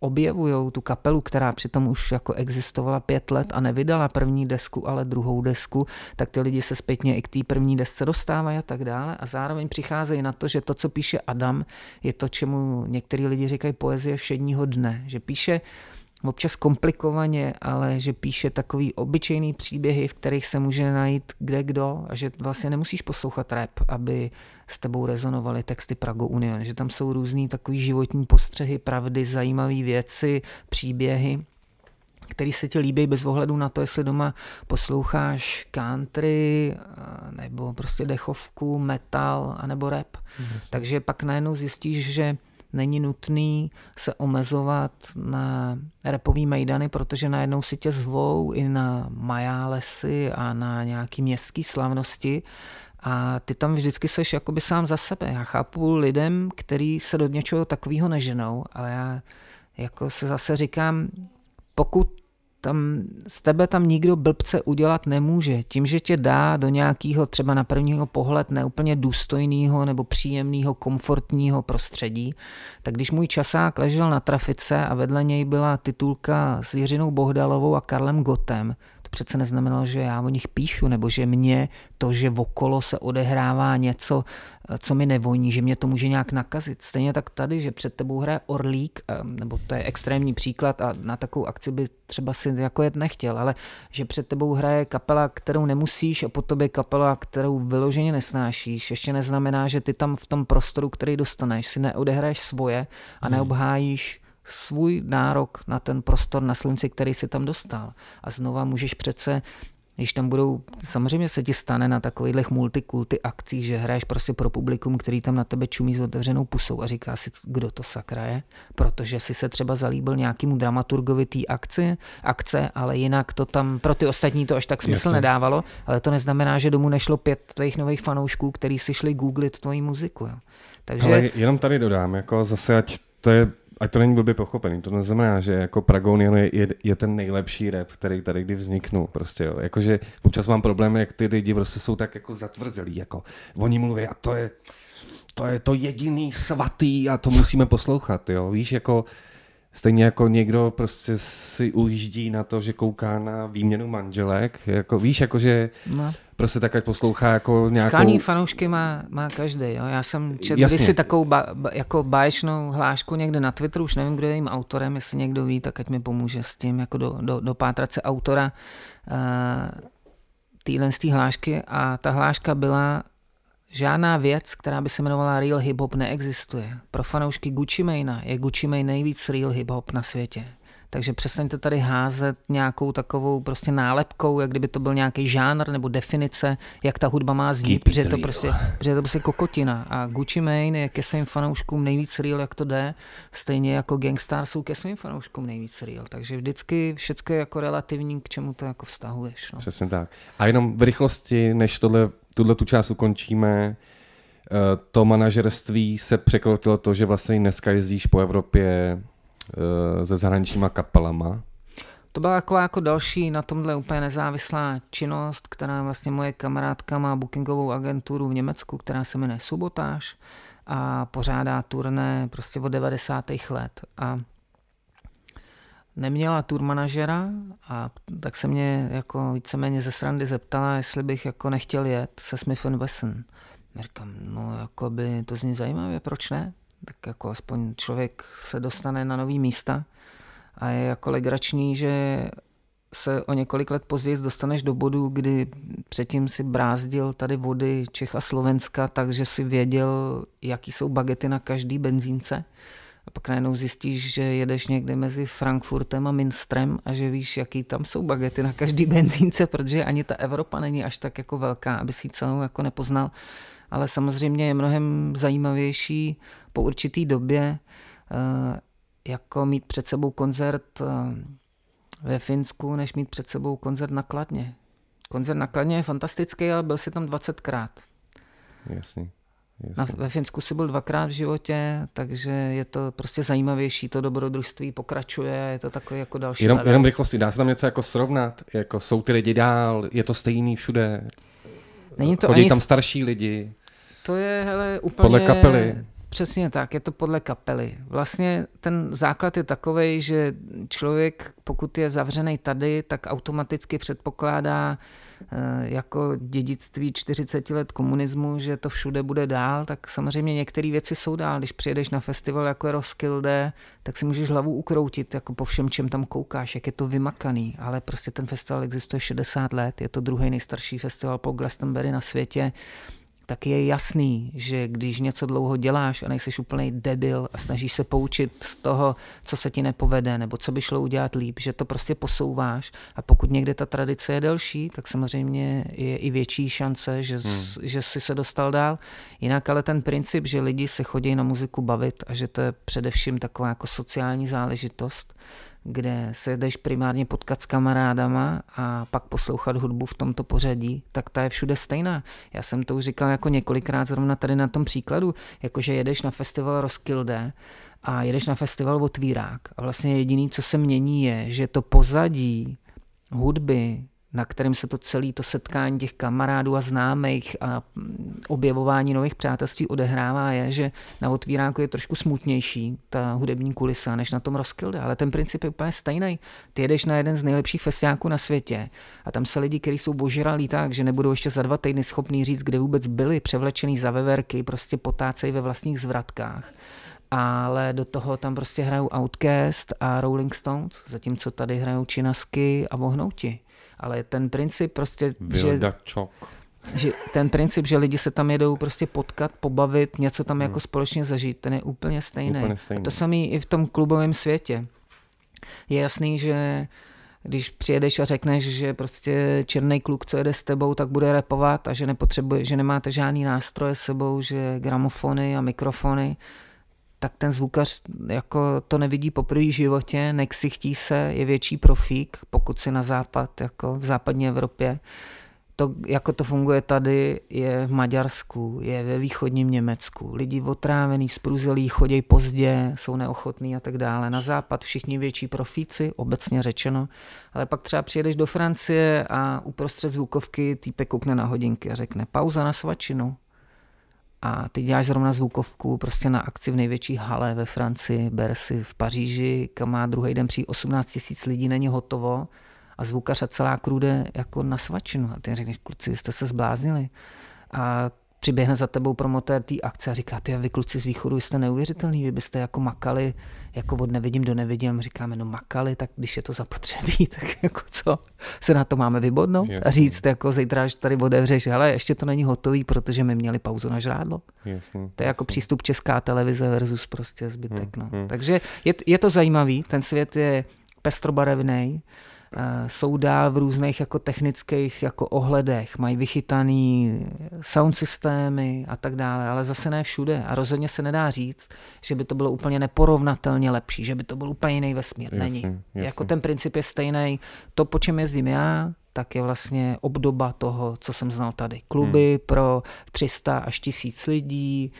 objevují tu kapelu, která přitom už jako existovala pět let a nevydala první desku, ale druhou desku, tak ty lidi se zpětně i k té první desce dostávají a tak dále a zároveň přicházejí na to, že to, co píše Adam, je to, čemu některý lidi říkají poezie všedního dne, že píše občas komplikovaně, ale že píše takový obyčejný příběhy, v kterých se může najít kde kdo a že vlastně nemusíš poslouchat rap, aby s tebou rezonovaly texty Prago Union, že tam jsou různý takový životní postřehy, pravdy, zajímavé věci, příběhy, který se ti líbí bez ohledu na to, jestli doma posloucháš country, eh, nebo prostě dechovku, metal, anebo rap. Yes. Takže pak najednou zjistíš, že není nutný se omezovat na repový mejdany, protože najednou si tě zvou i na majálesy a na nějaký městský slavnosti a ty tam vždycky seš jakoby sám za sebe. Já chápu lidem, který se do něčeho takového neženou, ale já jako se zase říkám, pokud tam z tebe tam nikdo blbce udělat nemůže. Tím, že tě dá do nějakého třeba na prvního pohled neúplně důstojného nebo příjemného, komfortního prostředí, tak když můj časák ležel na trafice a vedle něj byla titulka s Jiřinou Bohdalovou a Karlem Gotem, přece neznamenalo, že já o nich píšu, nebo že mě to, že okolo se odehrává něco, eh, co mi nevoní, že mě to může nějak nakazit. Stejně tak tady, že před tebou hraje orlík, nebo to je extrémní příklad a na takovou akci by třeba si jako jet nechtěl, ale že před tebou hraje kapela, kterou nemusíš a po tobě kapela, kterou vyloženě nesnášíš, ještě neznamená, že ty tam v tom prostoru, který dostaneš, si neodehraješ svoje a hmm. neobhájíš svůj nárok na ten prostor na slunci, který si tam dostal. A znova můžeš přece když tam budou, samozřejmě se ti stane na takových multikulty akcích, že hraješ prostě pro publikum, který tam na tebe čumí s otevřenou pusou a říká si, kdo to sakra je, protože si se třeba zalíbil nějakému dramaturgovi té akce, akce, ale jinak to tam pro ty ostatní to až tak smysl Jasně. nedávalo, ale to neznamená, že domů nešlo pět tvých nových fanoušků, kteří si šli googlit tvoji muziku. Jo. Takže... Ale jenom tady dodám, jako zase ať to je Ať to není blbě pochopený, to neznamená, že jako Pragonian je, je, je ten nejlepší rap, který tady kdy vzniknul. Prostě, jo. Jakože občas mám problémy, jak ty lidi prostě jsou tak jako zatvrzelí. Jako, oni mluví a to je, to je to jediný svatý a to musíme poslouchat. Jo. Víš, jako Stejně jako někdo prostě si ujíždí na to, že kouká na výměnu manželek. Jako, víš, jakože no. prostě tak, ať poslouchá jako nějakou... Skalní fanoušky má, má každý. Jo? Já jsem četl si takovou ba, jako báječnou hlášku někde na Twitteru, už nevím, kdo je jim autorem, jestli někdo ví, tak ať mi pomůže s tím, jako do, do, do se autora uh, eh, téhle hlášky. A ta hláška byla Žádná věc, která by se jmenovala Real Hip Hop, neexistuje. Pro fanoušky Gucci Mane je Gucci Mane nejvíc Real Hip Hop na světě. Takže přestaňte tady házet nějakou takovou prostě nálepkou, jak kdyby to byl nějaký žánr nebo definice, jak ta hudba má znít, protože je to prostě, protože to prostě kokotina. A Gucci Mane je ke svým fanouškům nejvíc real, jak to jde, stejně jako Gangstar jsou ke svým fanouškům nejvíc real. Takže vždycky všechno je jako relativní, k čemu to jako vztahuješ. No. Přesně tak. A jenom v rychlosti, než tohle tuhle tu část ukončíme. Eh, to manažerství se překrotilo to, že vlastně dneska jezdíš po Evropě eh, se zahraničníma kapelama. To byla jako, jako další na tomhle úplně nezávislá činnost, která vlastně moje kamarádka má bookingovou agenturu v Německu, která se jmenuje Subotáž a pořádá turné prostě od 90. let. A neměla tour manažera a tak se mě jako víceméně ze srandy zeptala, jestli bych jako nechtěl jet se Smith Wesson. Říkám, no jako by to zní zajímavě, proč ne? Tak jako aspoň člověk se dostane na nový místa a je jako legrační, že se o několik let později dostaneš do bodu, kdy předtím si brázdil tady vody Čech a Slovenska, takže si věděl, jaký jsou bagety na každý benzínce a pak najednou zjistíš, že jedeš někde mezi Frankfurtem a Minstrem a že víš, jaký tam jsou bagety na každý benzínce, protože ani ta Evropa není až tak jako velká, aby si celou jako nepoznal. Ale samozřejmě je mnohem zajímavější po určitý době eh, jako mít před sebou koncert eh, ve Finsku, než mít před sebou koncert na Kladně. Koncert na Kladně je fantastický, ale byl si tam 20krát. Jasně. Na, ve Finsku si byl dvakrát v životě, takže je to prostě zajímavější, to dobrodružství pokračuje, je to takový jako další. Jenom, jenom rychlosti, dá se tam něco jako srovnat? Jako jsou ty lidi dál, je to stejný všude? Není to Chodí ani... tam starší lidi? To je, hele, úplně... Podle kapely. Přesně tak, je to podle kapely. Vlastně ten základ je takový, že člověk, pokud je zavřený tady, tak automaticky předpokládá, Eh, jako dědictví 40 let komunismu, že to všude bude dál, tak samozřejmě některé věci jsou dál. Když přijedeš na festival jako je Roskilde, tak si můžeš hlavu ukroutit jako po všem, čem tam koukáš, jak je to vymakaný, ale prostě ten festival existuje 60 let, je to druhý nejstarší festival po Glastonbury na světě tak je jasný, že když něco dlouho děláš a nejseš úplný debil a snažíš se poučit z toho, co se ti nepovede nebo co by šlo udělat líp, že to prostě posouváš a pokud někde ta tradice je delší, tak samozřejmě je i větší šance, že, hmm. že si se dostal dál. Jinak ale ten princip, že lidi se chodí na muziku bavit a že to je především taková jako sociální záležitost, kde se jdeš primárně potkat s kamarádama a pak poslouchat hudbu v tomto pořadí, tak ta je všude stejná. Já jsem to už říkal jako několikrát zrovna tady na tom příkladu, jakože jedeš na festival Roskilde a jedeš na festival Otvírák a vlastně jediný, co se mění je, že to pozadí hudby, na kterém se to celé to setkání těch kamarádů a známých a mm, objevování nových přátelství odehrává, je, že na otvíráku je trošku smutnější ta hudební kulisa než na tom Roskilde, ale ten princip je úplně stejný. Ty jedeš na jeden z nejlepších festiáků na světě a tam se lidi, kteří jsou ožralí tak, že nebudou ještě za dva týdny schopní říct, kde vůbec byli, převlečený za veverky, prostě potácejí ve vlastních zvratkách ale do toho tam prostě hrajou Outcast a Rolling Stones, zatímco tady hrajou Činasky a Vohnouti ale ten princip prostě, že, že ten princip, že lidi se tam jedou prostě potkat, pobavit, něco tam hmm. jako společně zažít, ten je úplně stejný. Úplně stejný. A to samé i v tom klubovém světě. Je jasný, že když přijedeš a řekneš, že prostě černý kluk, co jede s tebou, tak bude repovat a že nepotřebuje, že nemáte žádný nástroje s sebou, že gramofony a mikrofony, tak ten zvukař jako to nevidí poprvé v životě, nexichtí se, je větší profík, pokud si na západ, jako v západní Evropě. To, jako to funguje tady, je v Maďarsku, je ve východním Německu. Lidi otrávený, spruzelí, chodí pozdě, jsou neochotní a tak dále. Na západ všichni větší profíci, obecně řečeno. Ale pak třeba přijedeš do Francie a uprostřed zvukovky týpek koukne na hodinky a řekne pauza na svačinu a ty děláš zrovna zvukovku prostě na akci v největší hale ve Francii, Bercy v Paříži, kam má druhý den přijít 18 tisíc lidí, není hotovo a zvukař a celá krude jako na svačinu. A ty řekneš, kluci, jste se zbláznili. A přiběhne za tebou promotér té akce a říká, ty vy kluci z východu jste neuvěřitelní, vy byste jako makali, jako od nevidím do nevidím, říkáme, no makali, tak když je to zapotřebí, tak jako co, se na to máme vybodnout a říct, jako zítra, až tady odevřeš, Ale ještě to není hotový, protože my měli pauzu na žrádlo. Jasný, to je jasný. jako přístup česká televize versus prostě zbytek. Hmm, no. hmm. Takže je, je to zajímavý, ten svět je pestrobarevný Eh, jsou dál v různých jako technických jako ohledech, mají vychytaný sound systémy a tak dále, ale zase ne všude a rozhodně se nedá říct, že by to bylo úplně neporovnatelně lepší, že by to byl úplně jiný vesmír. Není. Jasně, jasně. Jako ten princip je stejný. To, po čem jezdím já, tak je vlastně obdoba toho, co jsem znal tady. Kluby hmm. pro 300 až 1000 lidí,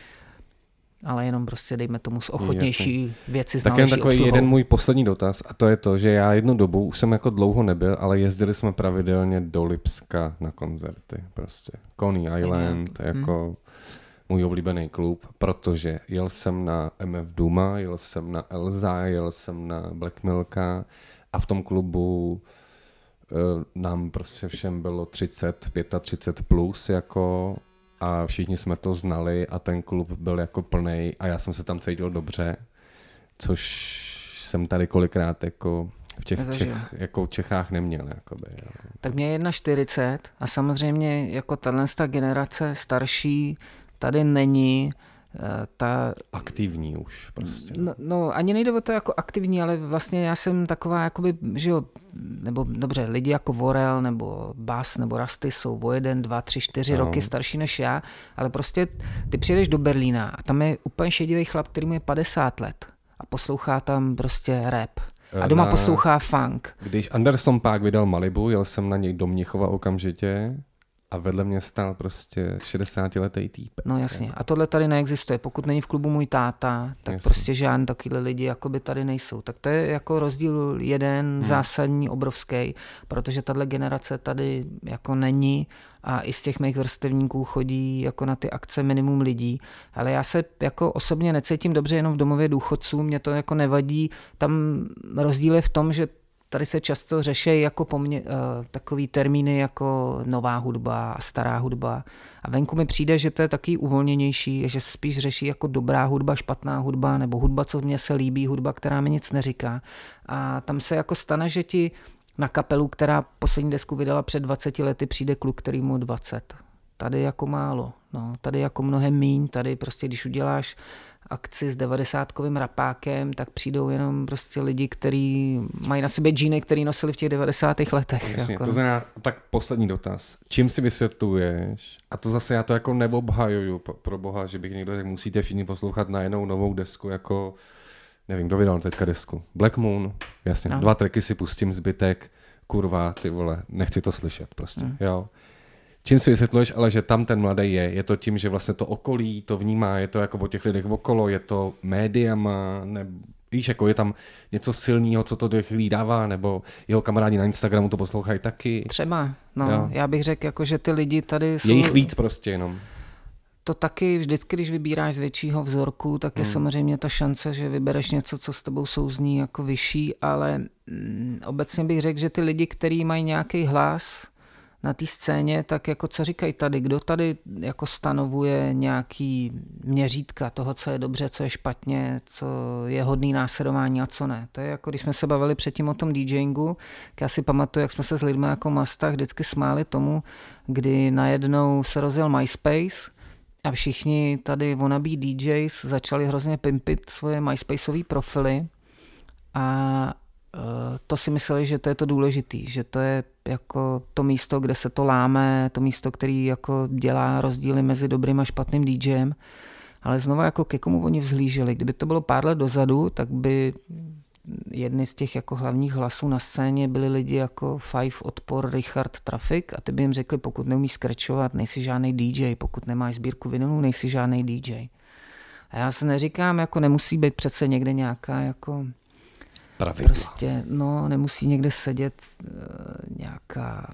ale jenom prostě dejme tomu z ochotnější Jasně. věci Tak jen takový obsluhou. jeden můj poslední dotaz a to je to, že já jednu dobu, už jsem jako dlouho nebyl, ale jezdili jsme pravidelně do Lipska na koncerty prostě. Coney Island, hmm. jako můj oblíbený klub, protože jel jsem na MF Duma, jel jsem na Elza, jel jsem na Black Milka a v tom klubu eh, nám prostě všem bylo 30, 35 plus jako a všichni jsme to znali a ten klub byl jako plný a já jsem se tam cítil dobře, což jsem tady kolikrát jako v těch Čech, jako v Čechách neměl. Jakoby, jo. Tak mě je 41 a samozřejmě jako tahle generace starší tady není, ta... Aktivní už prostě. No, no, no ani nejde o to jako aktivní, ale vlastně já jsem taková, jakoby, že jo, nebo dobře, lidi jako Vorel nebo Bas nebo Rasty jsou o jeden, dva, tři, čtyři no. roky starší než já, ale prostě ty přijedeš do Berlína a tam je úplně šedivý chlap, který mu je 50 let a poslouchá tam prostě rap. A eh, doma na... poslouchá funk. Když Anderson Pák vydal Malibu, jel jsem na něj do Mnichova okamžitě a vedle mě stál prostě 60-letý týp. No jasně, a tohle tady neexistuje. Pokud není v klubu můj táta, tak jasně. prostě žádný takovýhle lidi jakoby tady nejsou. Tak to je jako rozdíl jeden hmm. zásadní, obrovský, protože tahle generace tady jako není a i z těch mých vrstevníků chodí jako na ty akce minimum lidí, ale já se jako osobně necítím dobře jenom v domově důchodců, mě to jako nevadí, tam rozdíl je v tom, že Tady se často řeší jako pomě- uh, eh, takový termíny jako nová hudba, a stará hudba. A venku mi přijde, že to je taky uvolněnější, že se spíš řeší jako dobrá hudba, špatná hudba, nebo hudba, co mně se líbí, hudba, která mi nic neříká. A tam se jako stane, že ti na kapelu, která poslední desku vydala před 20 lety, přijde kluk, který mu 20. Tady jako málo. No, tady jako mnohem míň, tady prostě když uděláš akci s devadesátkovým rapákem, tak přijdou jenom prostě lidi, kteří mají na sobě džíny, který nosili v těch 90. letech. Jasně, jako. to no. znamená, tak poslední dotaz. Čím si vysvětluješ, a to zase já to jako neobhajuju pro boha, že bych někdo řekl, musíte všichni poslouchat na jednou novou desku, jako nevím, kdo vydal teďka desku. Black Moon, jasně, no. dva tracky si pustím, zbytek, kurva, ty vole, nechci to slyšet prostě, mm. jo. Čím si vysvětluješ, ale že tam ten mladý je, je to tím, že vlastně to okolí to vnímá, je to jako o těch lidech okolo, je to médiama, ne, víš, jako je tam něco silného, co to těch lidí dává, nebo jeho kamarádi na Instagramu to poslouchají taky. Třeba, no, jo. já bych řekl, jako, že ty lidi tady jsou... Je jich víc prostě jenom. To taky vždycky, když vybíráš z většího vzorku, tak je hmm. samozřejmě ta šance, že vybereš něco, co s tebou souzní jako vyšší, ale mm, obecně bych řekl, že ty lidi, kteří mají nějaký hlas, na té scéně, tak jako co říkají tady, kdo tady jako stanovuje nějaký měřítka toho, co je dobře, co je špatně, co je hodný následování a co ne. To je jako, když jsme se bavili předtím o tom DJingu, já si pamatuju, jak jsme se s lidmi jako Mastach vždycky smáli tomu, kdy najednou se rozjel MySpace a všichni tady wannabe DJs začali hrozně pimpit svoje MySpaceové profily a, Eh, to si mysleli, že to je to důležitý, že to je jako to místo, kde se to láme, to místo, který jako dělá rozdíly mezi dobrým a špatným DJem. Ale znova jako ke komu oni vzhlíželi. Kdyby to bylo pár let dozadu, tak by jedny z těch jako hlavních hlasů na scéně byli lidi jako Five, Odpor, Richard, Traffic a ty by jim řekli, pokud neumíš skračovat, nejsi žádný DJ, pokud nemáš sbírku vinilů, nejsi žádný DJ. A já se neříkám, jako nemusí být přece někde nějaká jako pravidla. Prostě, no, nemusí někde sedět eh, nějaká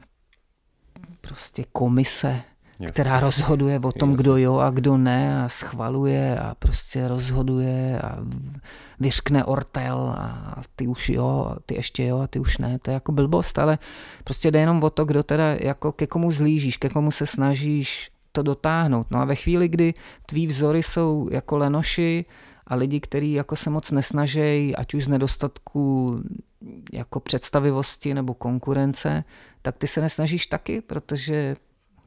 prostě komise, Jasně. která rozhoduje o tom, Jasně. kdo jo a kdo ne a schvaluje a prostě rozhoduje a vyřkne ortel a ty už jo, a ty ještě jo a ty už ne. To je jako blbost, ale prostě jde jenom o to, kdo teda jako ke komu zlížíš, ke komu se snažíš to dotáhnout. No a ve chvíli, kdy tví vzory jsou jako lenoši, a lidi, kteří jako se moc nesnažejí, ať už z nedostatku jako představivosti nebo konkurence, tak ty se nesnažíš taky, protože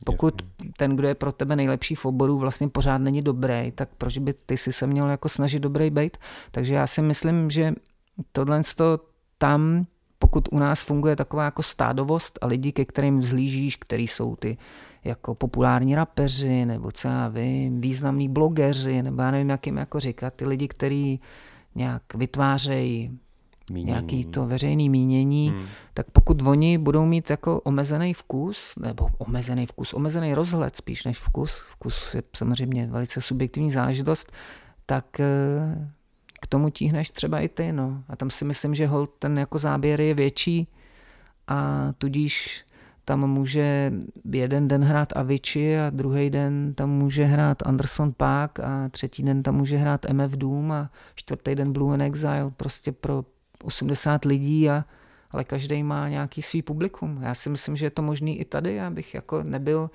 pokud Jasně. ten, kdo je pro tebe nejlepší v oboru, vlastně pořád není dobrý, tak proč by ty si se měl jako snažit dobrý být? Takže já si myslím, že tohle to tam, pokud u nás funguje taková jako stádovost a lidi, ke kterým vzlížíš, který jsou ty jako populární rapeři, nebo co já vím, významní blogeři, nebo já nevím, jak jim jako říkat, ty lidi, kteří nějak vytvářejí mínění. nějaký to veřejný mínění, hmm. tak pokud oni budou mít jako omezený vkus, nebo omezený vkus, omezený rozhled spíš než vkus, vkus je samozřejmě velice subjektivní záležitost, tak eh, k tomu tíhneš třeba i ty, no. A tam si myslím, že hol ten jako záběr je větší a tudíž tam může jeden den hrát Avicii a druhý den tam může hrát Anderson Park a třetí den tam může hrát MF Doom a čtvrtý den Blue and Exile prostě pro 80 lidí a ale každý má nějaký svý publikum. Já si myslím, že je to možný i tady, já bych jako nebyl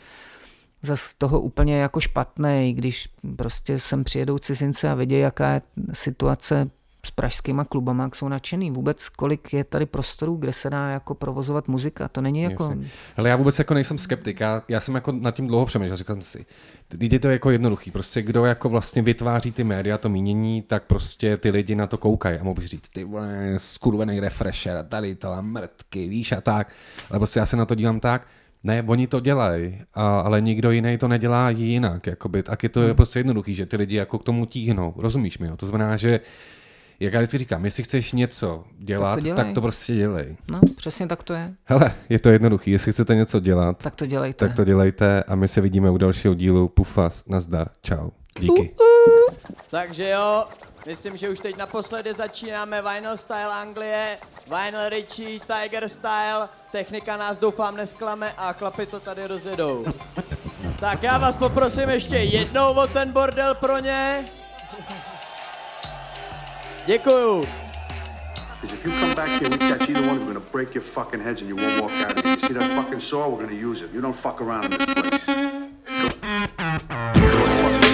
za toho úplně jako špatný, když prostě sem přijedou cizince a vidí, jaká je situace s pražskýma klubama, jak jsou nadšený. Vůbec kolik je tady prostorů, kde se dá jako provozovat muzika. To není jako... Ale já vůbec jako nejsem skeptik. Já, já jsem jako nad tím dlouho přemýšlel. Říkal jsem si, je to jako jednoduchý. Prostě kdo jako vlastně vytváří ty média, to mínění, tak prostě ty lidi na to koukají. A mohl bych říct, ty vole, skurvený refresher, tady to a mrtky, víš a tak. Ale prostě já se na to dívám tak, ne, oni to dělají, ale nikdo jiný to nedělá jinak. Jakoby. Tak je to hmm. prostě jednoduchý, že ty lidi jako k tomu tíhnou. Rozumíš mi? Jo? To znamená, že jak já vždycky říkám, jestli chceš něco dělat, tak to, dělej. tak to prostě dělej. No, přesně tak to je. Hele, je to jednoduché. jestli chcete něco dělat, tak to dělejte. Tak to dělejte a my se vidíme u dalšího dílu Pufas. Nazdar, čau. Díky. Uh, uh. Takže jo, myslím, že už teď naposledy začínáme Vinyl Style Anglie, Vinyl Richie, Tiger Style, technika nás doufám nesklame a klapy to tady rozjedou. tak já vás poprosím ještě jednou o ten bordel pro ně. Děkuju. Because if you come back here, we catch either one, we're gonna break your fucking heads and you won't walk out of here. You see that fucking saw? We're gonna use it. You don't fuck around in this place. Go. Go